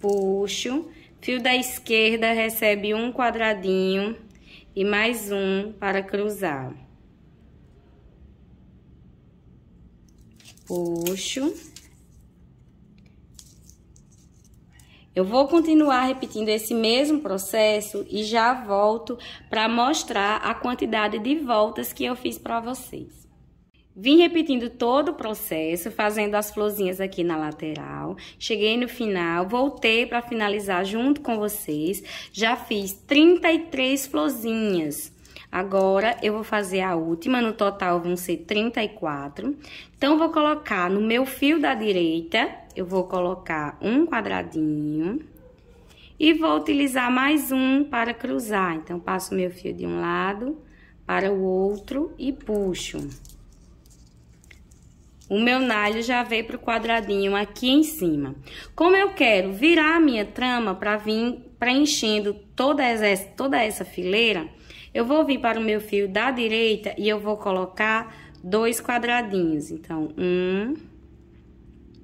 Puxo. Fio da esquerda recebe um quadradinho e mais um para cruzar. Puxo. Eu vou continuar repetindo esse mesmo processo e já volto para mostrar a quantidade de voltas que eu fiz para vocês. Vim repetindo todo o processo, fazendo as florzinhas aqui na lateral. Cheguei no final, voltei para finalizar junto com vocês. Já fiz 33 florzinhas. Agora, eu vou fazer a última, no total vão ser 34. Então, vou colocar no meu fio da direita, eu vou colocar um quadradinho. E vou utilizar mais um para cruzar. Então, passo meu fio de um lado para o outro e puxo. O meu nalho já veio pro quadradinho aqui em cima. Como eu quero virar a minha trama para vir preenchendo toda essa, toda essa fileira... Eu vou vir para o meu fio da direita e eu vou colocar dois quadradinhos. Então, um,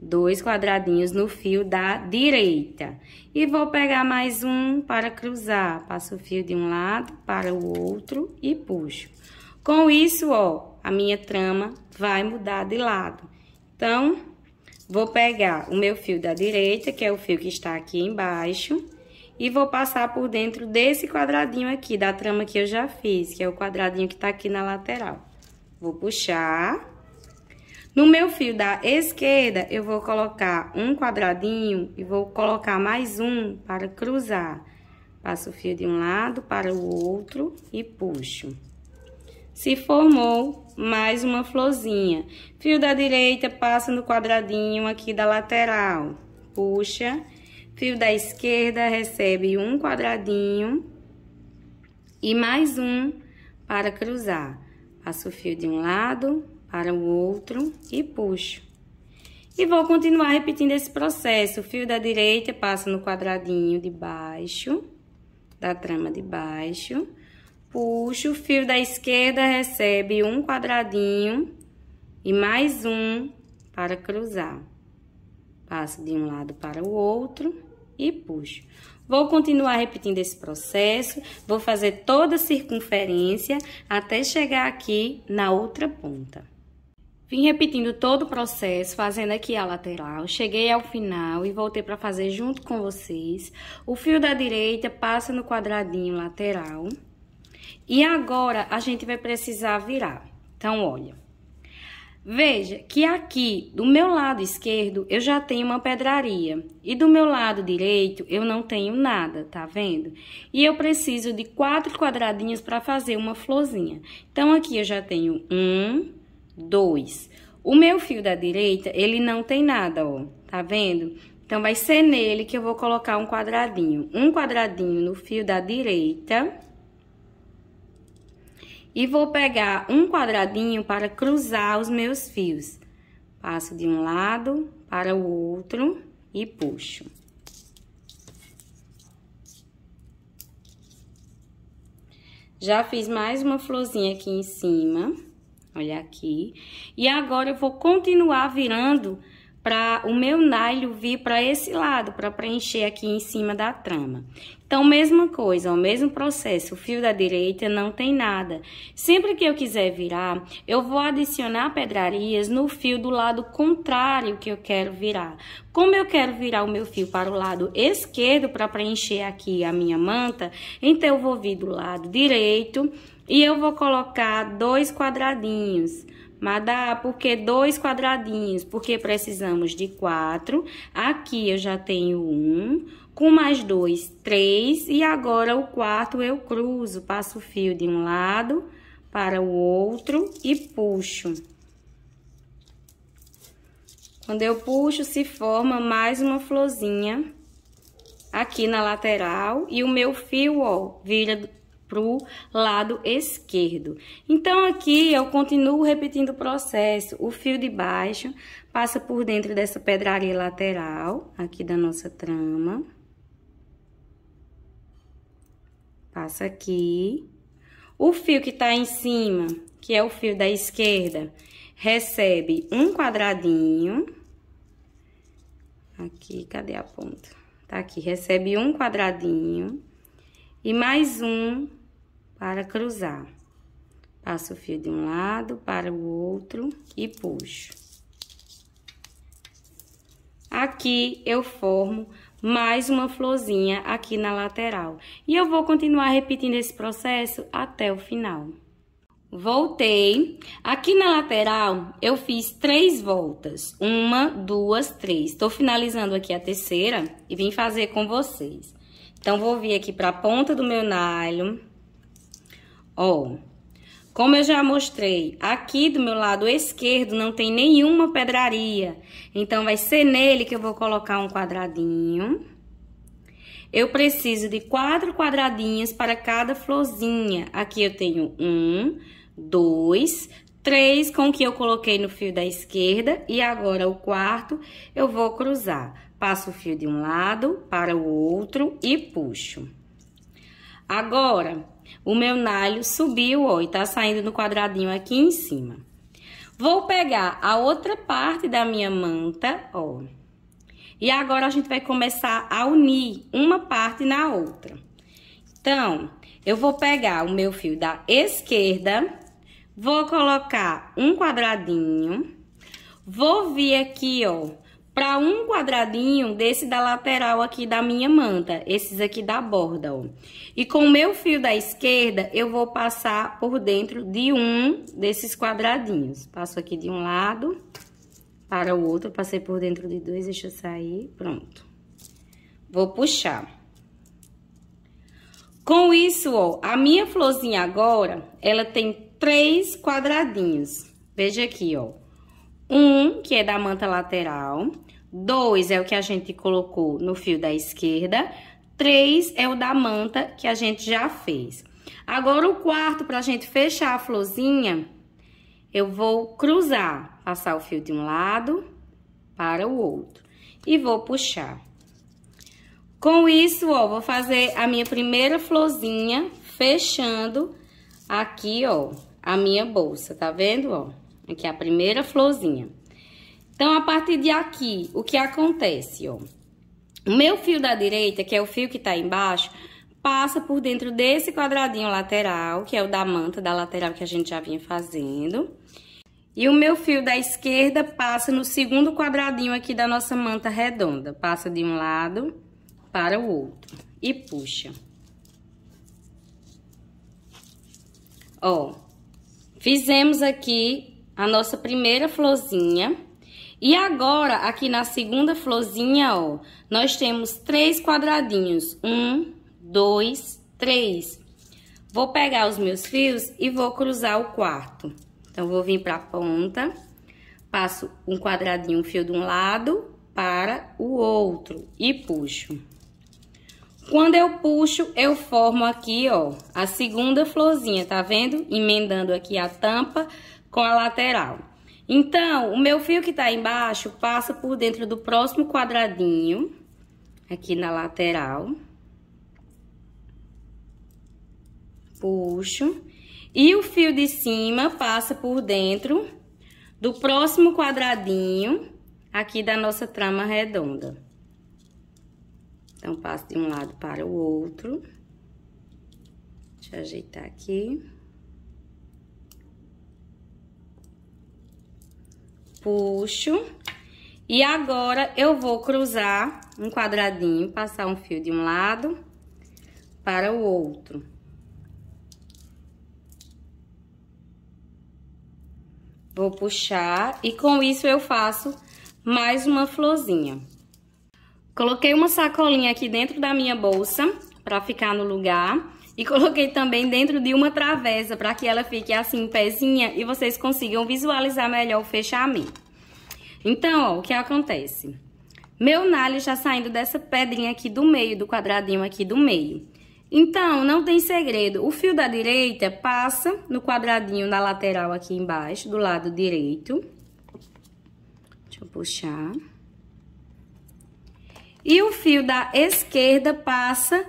dois quadradinhos no fio da direita. E vou pegar mais um para cruzar. Passo o fio de um lado para o outro e puxo. Com isso, ó, a minha trama vai mudar de lado. Então, vou pegar o meu fio da direita, que é o fio que está aqui embaixo e vou passar por dentro desse quadradinho aqui, da trama que eu já fiz, que é o quadradinho que tá aqui na lateral. Vou puxar. No meu fio da esquerda, eu vou colocar um quadradinho e vou colocar mais um para cruzar. Passo o fio de um lado para o outro e puxo. Se formou mais uma florzinha. Fio da direita passa no quadradinho aqui da lateral. Puxa fio da esquerda recebe um quadradinho e mais um para cruzar. Passo o fio de um lado para o outro e puxo. E vou continuar repetindo esse processo. O fio da direita passa no quadradinho de baixo, da trama de baixo. Puxo, o fio da esquerda recebe um quadradinho e mais um para cruzar. Passo de um lado para o outro e puxo. Vou continuar repetindo esse processo, vou fazer toda a circunferência até chegar aqui na outra ponta. Vim repetindo todo o processo, fazendo aqui a lateral, cheguei ao final e voltei para fazer junto com vocês. O fio da direita passa no quadradinho lateral. E agora, a gente vai precisar virar. Então, olha. Veja que aqui do meu lado esquerdo eu já tenho uma pedraria e do meu lado direito eu não tenho nada, tá vendo? E eu preciso de quatro quadradinhos para fazer uma florzinha. Então aqui eu já tenho um, dois. O meu fio da direita ele não tem nada, ó, tá vendo? Então vai ser nele que eu vou colocar um quadradinho, um quadradinho no fio da direita e vou pegar um quadradinho para cruzar os meus fios. Passo de um lado para o outro e puxo. Já fiz mais uma florzinha aqui em cima, olha aqui. E agora eu vou continuar virando para o meu nailho vir para esse lado, para preencher aqui em cima da trama. Então, mesma coisa, o mesmo processo, o fio da direita não tem nada. Sempre que eu quiser virar, eu vou adicionar pedrarias no fio do lado contrário que eu quero virar. Como eu quero virar o meu fio para o lado esquerdo para preencher aqui a minha manta, então eu vou vir do lado direito e eu vou colocar dois quadradinhos. Mas por que dois quadradinhos? Porque precisamos de quatro. Aqui eu já tenho um, com mais dois, três. E agora o quarto eu cruzo, passo o fio de um lado para o outro e puxo. Quando eu puxo, se forma mais uma florzinha aqui na lateral e o meu fio, ó, vira pro lado esquerdo. Então, aqui eu continuo repetindo o processo. O fio de baixo passa por dentro dessa pedraria lateral aqui da nossa trama. Passa aqui. O fio que tá em cima, que é o fio da esquerda, recebe um quadradinho. Aqui, cadê a ponta? Tá aqui, recebe um quadradinho. E mais um para cruzar. Passo o fio de um lado para o outro e puxo. Aqui eu formo mais uma florzinha aqui na lateral. E eu vou continuar repetindo esse processo até o final. Voltei. Aqui na lateral, eu fiz três voltas. Uma, duas, três. Tô finalizando aqui a terceira e vim fazer com vocês. Então, vou vir aqui pra ponta do meu nylon. Ó. Como eu já mostrei, aqui do meu lado esquerdo não tem nenhuma pedraria. Então, vai ser nele que eu vou colocar um quadradinho. Eu preciso de quatro quadradinhos para cada florzinha. Aqui eu tenho um, dois, três com que eu coloquei no fio da esquerda. E agora o quarto eu vou cruzar. Passo o fio de um lado para o outro e puxo. Agora, o meu nalho subiu, ó, e tá saindo no quadradinho aqui em cima. Vou pegar a outra parte da minha manta, ó. E agora a gente vai começar a unir uma parte na outra. Então, eu vou pegar o meu fio da esquerda, vou colocar um quadradinho, vou vir aqui, ó, para um quadradinho desse da lateral aqui da minha manta, esses aqui da borda, ó. E com o meu fio da esquerda, eu vou passar por dentro de um desses quadradinhos. Passo aqui de um lado para o outro, passei por dentro de dois, deixa eu sair, pronto. Vou puxar. Com isso, ó, a minha florzinha agora, ela tem três quadradinhos. Veja aqui, ó. Um, que é da manta lateral. 2 é o que a gente colocou no fio da esquerda, 3 é o da manta que a gente já fez. Agora, o quarto, pra gente fechar a florzinha, eu vou cruzar, passar o fio de um lado para o outro e vou puxar. Com isso, ó, vou fazer a minha primeira florzinha fechando aqui, ó, a minha bolsa, tá vendo, ó? Aqui é a primeira florzinha. Então, a partir de aqui, o que acontece, ó? O meu fio da direita, que é o fio que tá embaixo, passa por dentro desse quadradinho lateral, que é o da manta da lateral que a gente já vinha fazendo. E o meu fio da esquerda passa no segundo quadradinho aqui da nossa manta redonda. Passa de um lado para o outro e puxa. Ó, fizemos aqui a nossa primeira florzinha. E agora, aqui na segunda florzinha, ó, nós temos três quadradinhos. Um, dois, três. Vou pegar os meus fios e vou cruzar o quarto. Então, vou vir pra ponta, passo um quadradinho, um fio de um lado para o outro e puxo. Quando eu puxo, eu formo aqui, ó, a segunda florzinha, tá vendo? Emendando aqui a tampa com a lateral. Então, o meu fio que tá embaixo passa por dentro do próximo quadradinho, aqui na lateral. Puxo. E o fio de cima passa por dentro do próximo quadradinho aqui da nossa trama redonda. Então, passo de um lado para o outro. Deixa eu ajeitar aqui. puxo. E agora, eu vou cruzar um quadradinho, passar um fio de um lado para o outro. Vou puxar e com isso eu faço mais uma florzinha. Coloquei uma sacolinha aqui dentro da minha bolsa para ficar no lugar. E coloquei também dentro de uma travessa para que ela fique assim, pezinha, e vocês consigam visualizar melhor o fechamento. Então, ó, o que acontece? Meu nalho está saindo dessa pedrinha aqui do meio, do quadradinho aqui do meio. Então, não tem segredo. O fio da direita passa no quadradinho na lateral aqui embaixo, do lado direito. Deixa eu puxar. E o fio da esquerda passa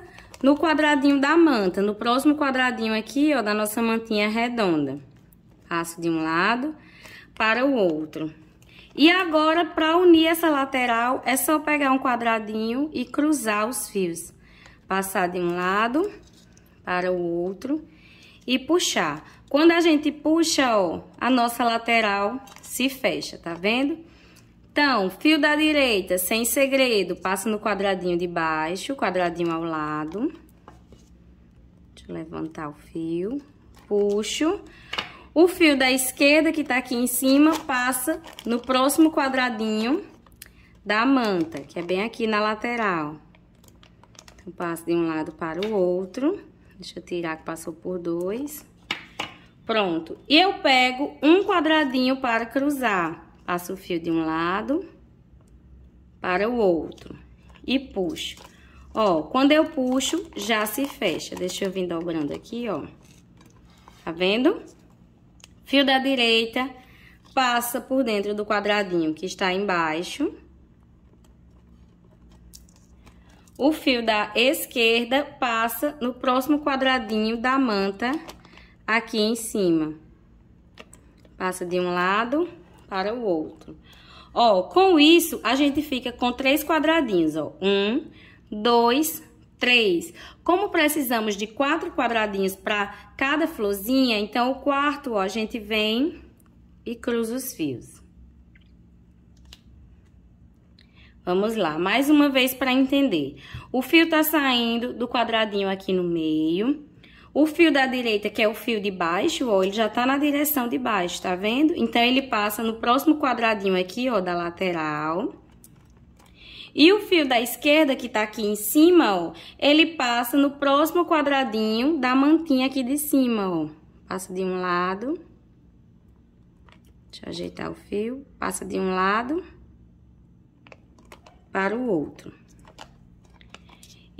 no quadradinho da manta, no próximo quadradinho aqui, ó, da nossa mantinha redonda. Passo de um lado para o outro. E agora, para unir essa lateral, é só pegar um quadradinho e cruzar os fios. Passar de um lado para o outro e puxar. Quando a gente puxa, ó, a nossa lateral se fecha, tá vendo? Então, fio da direita, sem segredo, passa no quadradinho de baixo, quadradinho ao lado. Deixa eu levantar o fio. Puxo. O fio da esquerda, que tá aqui em cima, passa no próximo quadradinho da manta, que é bem aqui na lateral. Então, passo de um lado para o outro. Deixa eu tirar que passou por dois. Pronto. E eu pego um quadradinho para cruzar. Passo o fio de um lado para o outro e puxo. Ó, quando eu puxo, já se fecha. Deixa eu vir dobrando aqui, ó. Tá vendo? Fio da direita passa por dentro do quadradinho que está embaixo. O fio da esquerda passa no próximo quadradinho da manta aqui em cima. Passa de um lado para o outro. Ó, com isso, a gente fica com três quadradinhos, ó. Um, dois, três. Como precisamos de quatro quadradinhos para cada florzinha, então o quarto, ó, a gente vem e cruza os fios. Vamos lá, mais uma vez para entender. O fio tá saindo do quadradinho aqui no meio, o fio da direita, que é o fio de baixo, ó, ele já tá na direção de baixo, tá vendo? Então, ele passa no próximo quadradinho aqui, ó, da lateral. E o fio da esquerda, que tá aqui em cima, ó, ele passa no próximo quadradinho da mantinha aqui de cima, ó. Passa de um lado. Deixa eu ajeitar o fio. Passa de um lado para o outro.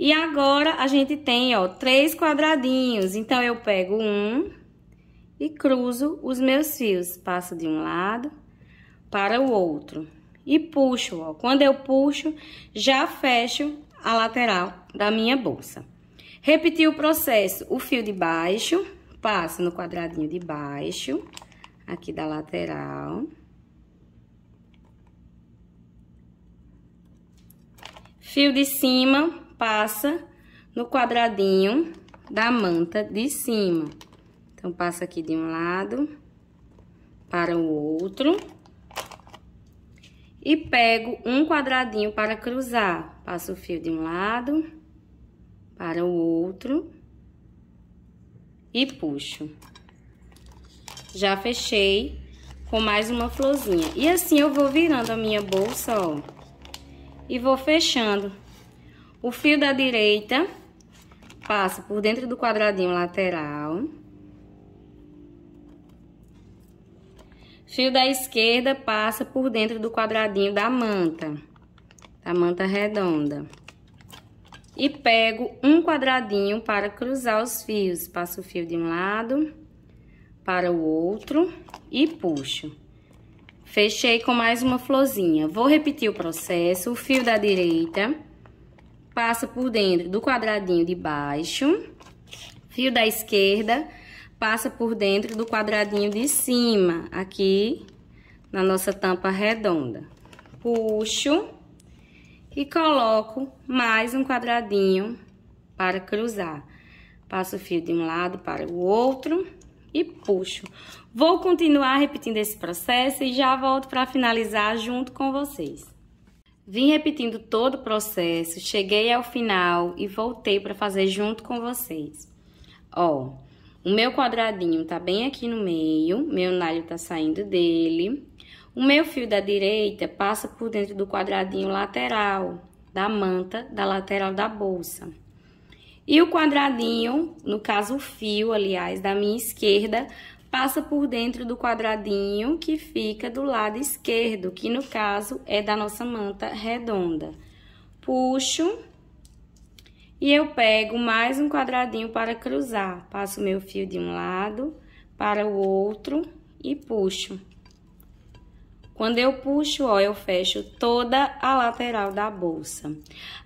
E agora, a gente tem, ó, três quadradinhos. Então, eu pego um e cruzo os meus fios. Passo de um lado para o outro. E puxo, ó. Quando eu puxo, já fecho a lateral da minha bolsa. Repetir o processo. O fio de baixo, passo no quadradinho de baixo, aqui da lateral. Fio de cima, passa no quadradinho da manta de cima. Então, passa aqui de um lado para o outro. E pego um quadradinho para cruzar. Passo o fio de um lado para o outro. E puxo. Já fechei com mais uma florzinha. E assim eu vou virando a minha bolsa, ó. E vou fechando o fio da direita passa por dentro do quadradinho lateral. Fio da esquerda passa por dentro do quadradinho da manta, da manta redonda. E pego um quadradinho para cruzar os fios. Passo o fio de um lado para o outro e puxo. Fechei com mais uma florzinha. Vou repetir o processo. O fio da direita passa por dentro do quadradinho de baixo, fio da esquerda passa por dentro do quadradinho de cima, aqui na nossa tampa redonda. Puxo e coloco mais um quadradinho para cruzar. Passo o fio de um lado para o outro e puxo. Vou continuar repetindo esse processo e já volto para finalizar junto com vocês. Vim repetindo todo o processo, cheguei ao final e voltei para fazer junto com vocês. Ó, o meu quadradinho tá bem aqui no meio, meu nalho tá saindo dele. O meu fio da direita passa por dentro do quadradinho lateral da manta da lateral da bolsa. E o quadradinho, no caso o fio, aliás, da minha esquerda, passa por dentro do quadradinho que fica do lado esquerdo, que no caso é da nossa manta redonda. Puxo e eu pego mais um quadradinho para cruzar. Passo meu fio de um lado para o outro e puxo. Quando eu puxo, ó, eu fecho toda a lateral da bolsa.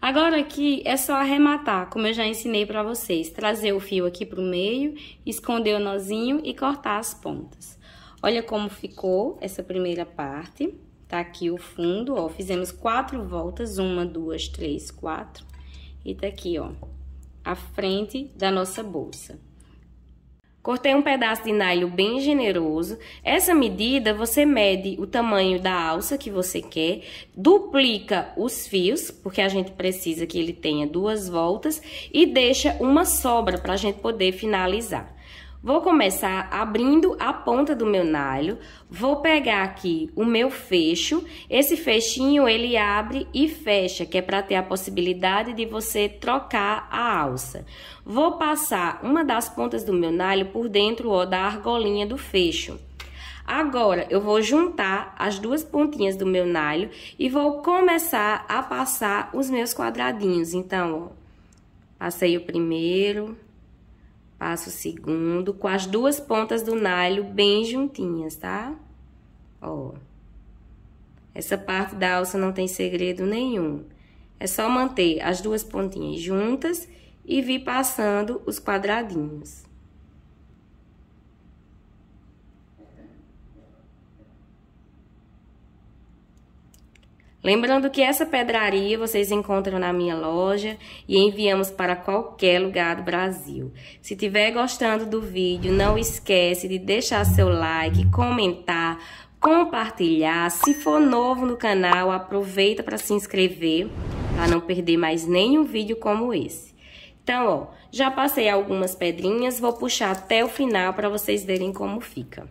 Agora aqui é só arrematar, como eu já ensinei pra vocês. Trazer o fio aqui pro meio, esconder o nozinho e cortar as pontas. Olha como ficou essa primeira parte. Tá aqui o fundo, ó, fizemos quatro voltas, uma, duas, três, quatro. E tá aqui, ó, a frente da nossa bolsa. Cortei um pedaço de nylon bem generoso. Essa medida você mede o tamanho da alça que você quer, duplica os fios, porque a gente precisa que ele tenha duas voltas, e deixa uma sobra para a gente poder finalizar. Vou começar abrindo a ponta do meu nalho, vou pegar aqui o meu fecho, esse fechinho ele abre e fecha, que é para ter a possibilidade de você trocar a alça. Vou passar uma das pontas do meu nalho por dentro ó, da argolinha do fecho. Agora, eu vou juntar as duas pontinhas do meu nalho e vou começar a passar os meus quadradinhos. Então, ó, passei o primeiro, Passo segundo, com as duas pontas do nalho bem juntinhas, tá? Ó. Essa parte da alça não tem segredo nenhum. É só manter as duas pontinhas juntas e vir passando os quadradinhos. Lembrando que essa pedraria vocês encontram na minha loja e enviamos para qualquer lugar do Brasil. Se estiver gostando do vídeo, não esquece de deixar seu like, comentar, compartilhar. Se for novo no canal, aproveita para se inscrever, para não perder mais nenhum vídeo como esse. Então, ó, já passei algumas pedrinhas, vou puxar até o final para vocês verem como fica.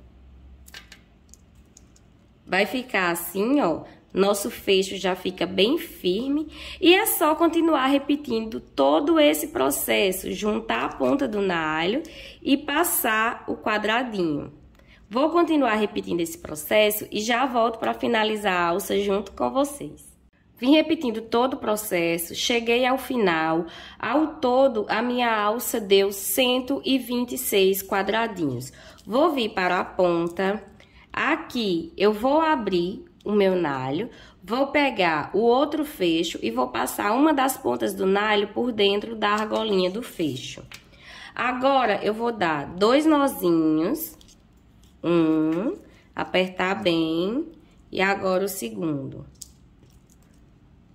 Vai ficar assim, ó, nosso fecho já fica bem firme e é só continuar repetindo todo esse processo, juntar a ponta do nalho e passar o quadradinho. Vou continuar repetindo esse processo e já volto para finalizar a alça junto com vocês. Vim repetindo todo o processo, cheguei ao final. Ao todo, a minha alça deu 126 quadradinhos. Vou vir para a ponta. Aqui, eu vou abrir o meu nalho, vou pegar o outro fecho e vou passar uma das pontas do nalho por dentro da argolinha do fecho. Agora, eu vou dar dois nozinhos, um, apertar bem, e agora o segundo.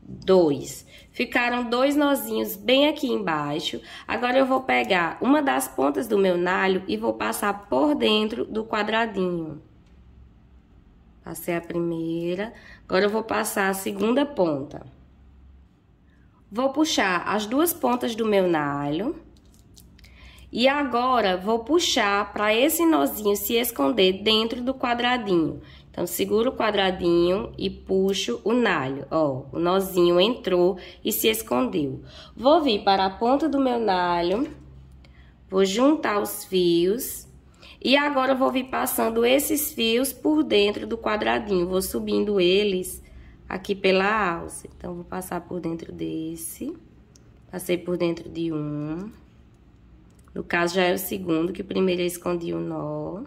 Dois. Ficaram dois nozinhos bem aqui embaixo. Agora, eu vou pegar uma das pontas do meu nalho e vou passar por dentro do quadradinho. Passei tá a primeira. Agora eu vou passar a segunda ponta. Vou puxar as duas pontas do meu nylon. E agora, vou puxar para esse nozinho se esconder dentro do quadradinho. Então, seguro o quadradinho e puxo o nalho. Ó, o nozinho entrou e se escondeu. Vou vir para a ponta do meu nalho, vou juntar os fios e agora eu vou vir passando esses fios por dentro do quadradinho, vou subindo eles aqui pela alça. Então, vou passar por dentro desse, passei por dentro de um. No caso, já é o segundo, que o primeiro eu escondi o nó.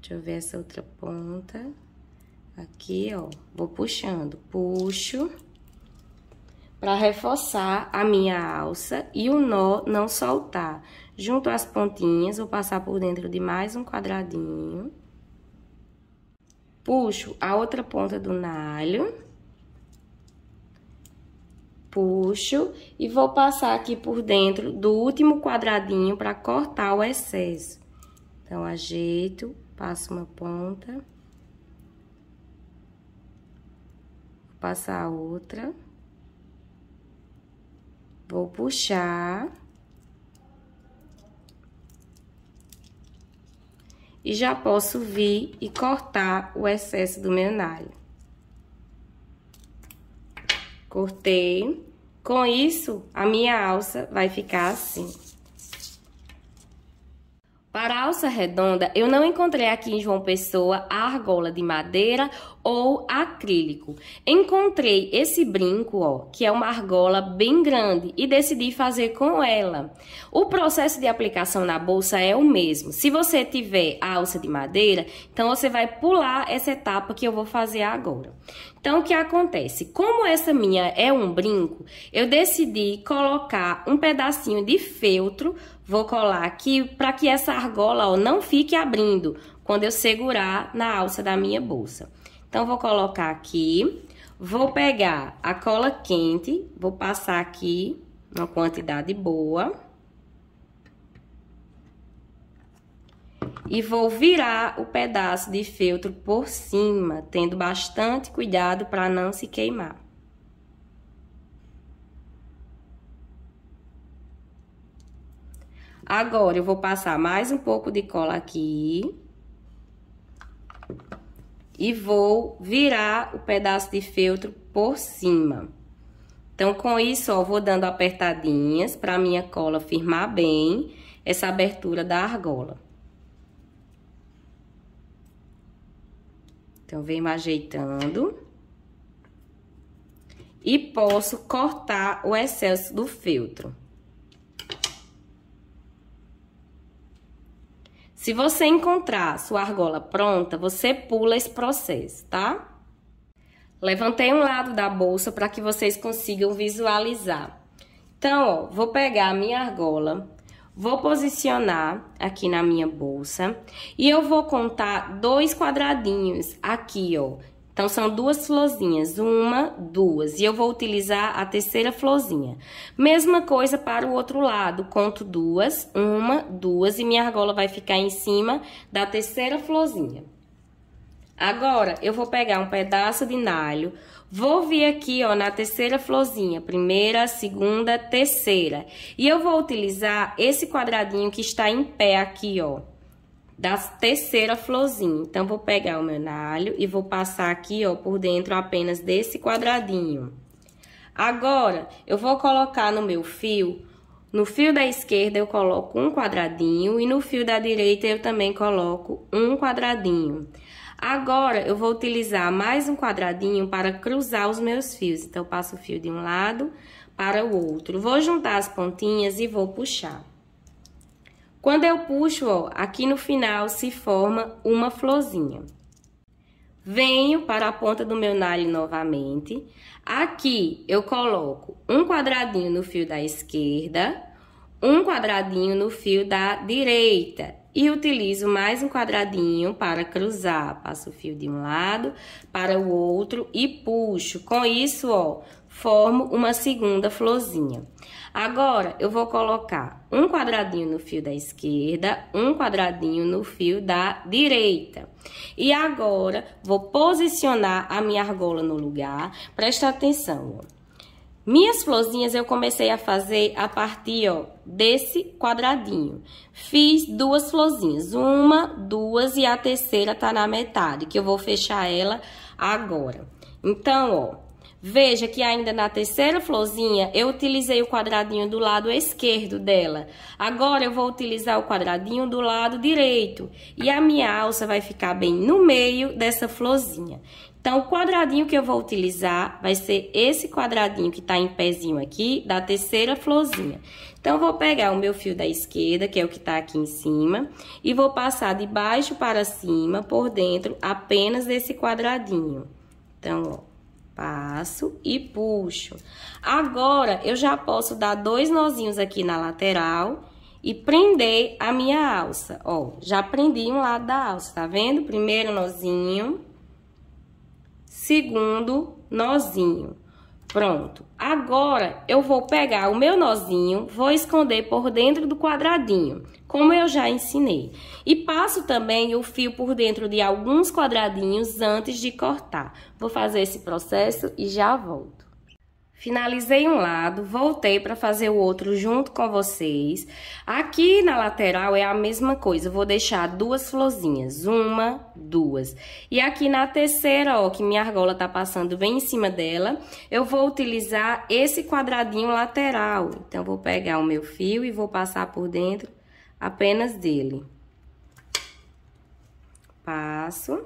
Deixa eu ver essa outra ponta. Aqui, ó, vou puxando, puxo para reforçar a minha alça e o nó não soltar. Junto às pontinhas, vou passar por dentro de mais um quadradinho. Puxo a outra ponta do nalho. Puxo e vou passar aqui por dentro do último quadradinho para cortar o excesso. Então, ajeito, passo uma ponta. Vou passar a outra. Vou puxar. E já posso vir e cortar o excesso do meu nalho. Cortei. Com isso, a minha alça vai ficar assim. Para alça redonda, eu não encontrei aqui em João Pessoa a argola de madeira ou acrílico. Encontrei esse brinco, ó, que é uma argola bem grande e decidi fazer com ela. O processo de aplicação na bolsa é o mesmo. Se você tiver a alça de madeira, então você vai pular essa etapa que eu vou fazer agora. Então, o que acontece? Como essa minha é um brinco, eu decidi colocar um pedacinho de feltro Vou colar aqui para que essa argola ó, não fique abrindo quando eu segurar na alça da minha bolsa. Então, vou colocar aqui, vou pegar a cola quente, vou passar aqui uma quantidade boa. E vou virar o pedaço de feltro por cima, tendo bastante cuidado para não se queimar. Agora, eu vou passar mais um pouco de cola aqui. E vou virar o pedaço de feltro por cima. Então, com isso, ó, vou dando apertadinhas para minha cola firmar bem essa abertura da argola. Então, vem ajeitando. E posso cortar o excesso do feltro. Se você encontrar sua argola pronta, você pula esse processo, tá? Levantei um lado da bolsa para que vocês consigam visualizar. Então, ó, vou pegar a minha argola, vou posicionar aqui na minha bolsa e eu vou contar dois quadradinhos aqui, ó, então, são duas florzinhas, uma, duas, e eu vou utilizar a terceira florzinha. Mesma coisa para o outro lado, conto duas, uma, duas, e minha argola vai ficar em cima da terceira florzinha. Agora, eu vou pegar um pedaço de nalho, vou vir aqui, ó, na terceira florzinha, primeira, segunda, terceira. E eu vou utilizar esse quadradinho que está em pé aqui, ó da terceira florzinha. Então, vou pegar o meu nalho e vou passar aqui, ó, por dentro apenas desse quadradinho. Agora, eu vou colocar no meu fio, no fio da esquerda eu coloco um quadradinho e no fio da direita eu também coloco um quadradinho. Agora, eu vou utilizar mais um quadradinho para cruzar os meus fios. Então, eu passo o fio de um lado para o outro. Vou juntar as pontinhas e vou puxar. Quando eu puxo, ó, aqui no final se forma uma florzinha. Venho para a ponta do meu nalho novamente. Aqui eu coloco um quadradinho no fio da esquerda, um quadradinho no fio da direita e utilizo mais um quadradinho para cruzar. Passo o fio de um lado para o outro e puxo. Com isso, ó, formo uma segunda florzinha. Agora, eu vou colocar um quadradinho no fio da esquerda, um quadradinho no fio da direita. E agora, vou posicionar a minha argola no lugar. Presta atenção, ó. Minhas florzinhas eu comecei a fazer a partir, ó, desse quadradinho. Fiz duas florzinhas, uma, duas e a terceira tá na metade, que eu vou fechar ela agora. Então, ó, Veja que ainda na terceira florzinha, eu utilizei o quadradinho do lado esquerdo dela. Agora, eu vou utilizar o quadradinho do lado direito. E a minha alça vai ficar bem no meio dessa florzinha. Então, o quadradinho que eu vou utilizar vai ser esse quadradinho que tá em pezinho aqui, da terceira florzinha. Então, vou pegar o meu fio da esquerda, que é o que tá aqui em cima, e vou passar de baixo para cima, por dentro, apenas desse quadradinho. Então, ó. Passo e puxo. Agora, eu já posso dar dois nozinhos aqui na lateral e prender a minha alça. Ó, já prendi um lado da alça, tá vendo? Primeiro nozinho, segundo nozinho. Pronto. Agora, eu vou pegar o meu nozinho, vou esconder por dentro do quadradinho, como eu já ensinei. E passo também o fio por dentro de alguns quadradinhos antes de cortar. Vou fazer esse processo e já volto. Finalizei um lado, voltei para fazer o outro junto com vocês. Aqui na lateral é a mesma coisa, vou deixar duas florzinhas, uma, duas. E aqui na terceira, ó, que minha argola tá passando bem em cima dela, eu vou utilizar esse quadradinho lateral. Então, vou pegar o meu fio e vou passar por dentro apenas dele. Passo.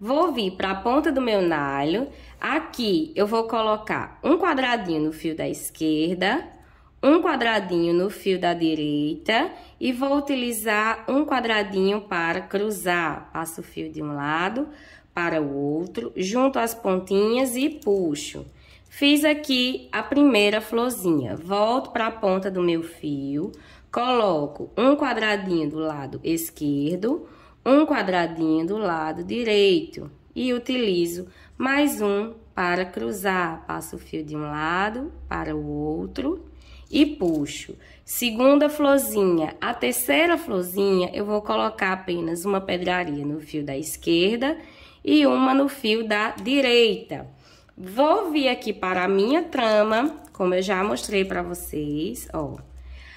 Vou vir para a ponta do meu nalho, Aqui eu vou colocar um quadradinho no fio da esquerda, um quadradinho no fio da direita e vou utilizar um quadradinho para cruzar. Passo o fio de um lado para o outro, junto as pontinhas e puxo. Fiz aqui a primeira florzinha, volto para a ponta do meu fio, coloco um quadradinho do lado esquerdo, um quadradinho do lado direito e utilizo mais um para cruzar. Passo o fio de um lado para o outro e puxo. Segunda florzinha, a terceira florzinha, eu vou colocar apenas uma pedraria no fio da esquerda e uma no fio da direita. Vou vir aqui para a minha trama, como eu já mostrei para vocês, ó.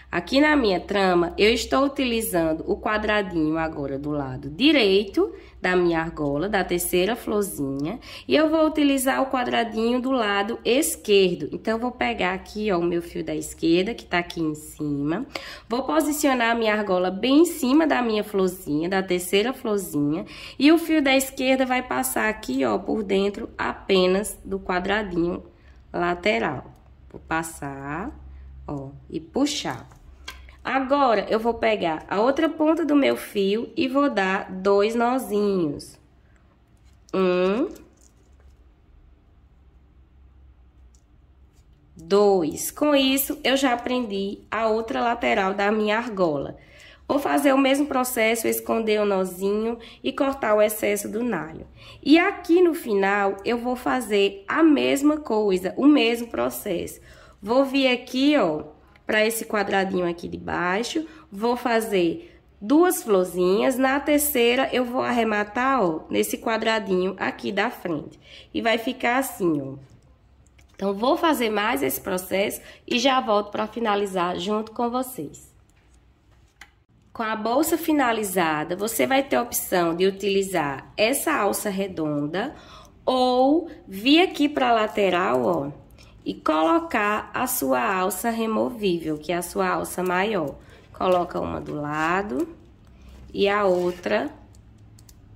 Aqui na minha trama, eu estou utilizando o quadradinho agora do lado direito da minha argola, da terceira florzinha, e eu vou utilizar o quadradinho do lado esquerdo. Então, eu vou pegar aqui, ó, o meu fio da esquerda, que tá aqui em cima, vou posicionar a minha argola bem em cima da minha florzinha, da terceira florzinha, e o fio da esquerda vai passar aqui, ó, por dentro apenas do quadradinho lateral. Vou passar, ó, e puxar. Agora, eu vou pegar a outra ponta do meu fio e vou dar dois nozinhos. Um. Dois. Com isso, eu já prendi a outra lateral da minha argola. Vou fazer o mesmo processo, esconder o nozinho e cortar o excesso do nalho. E aqui no final, eu vou fazer a mesma coisa, o mesmo processo. Vou vir aqui, ó, para esse quadradinho aqui de baixo, vou fazer duas florzinhas, na terceira eu vou arrematar, ó, nesse quadradinho aqui da frente. E vai ficar assim, ó. Então, vou fazer mais esse processo e já volto para finalizar junto com vocês. Com a bolsa finalizada, você vai ter a opção de utilizar essa alça redonda ou vir aqui para a lateral, ó, e colocar a sua alça removível, que é a sua alça maior. Coloca uma do lado e a outra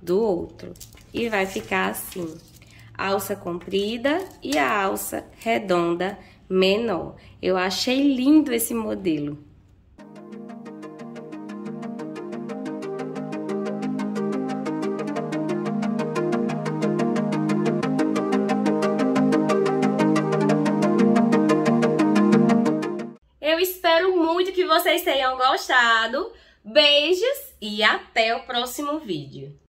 do outro. E vai ficar assim. Alça comprida e a alça redonda menor. Eu achei lindo esse modelo. tenham gostado. Beijos e até o próximo vídeo.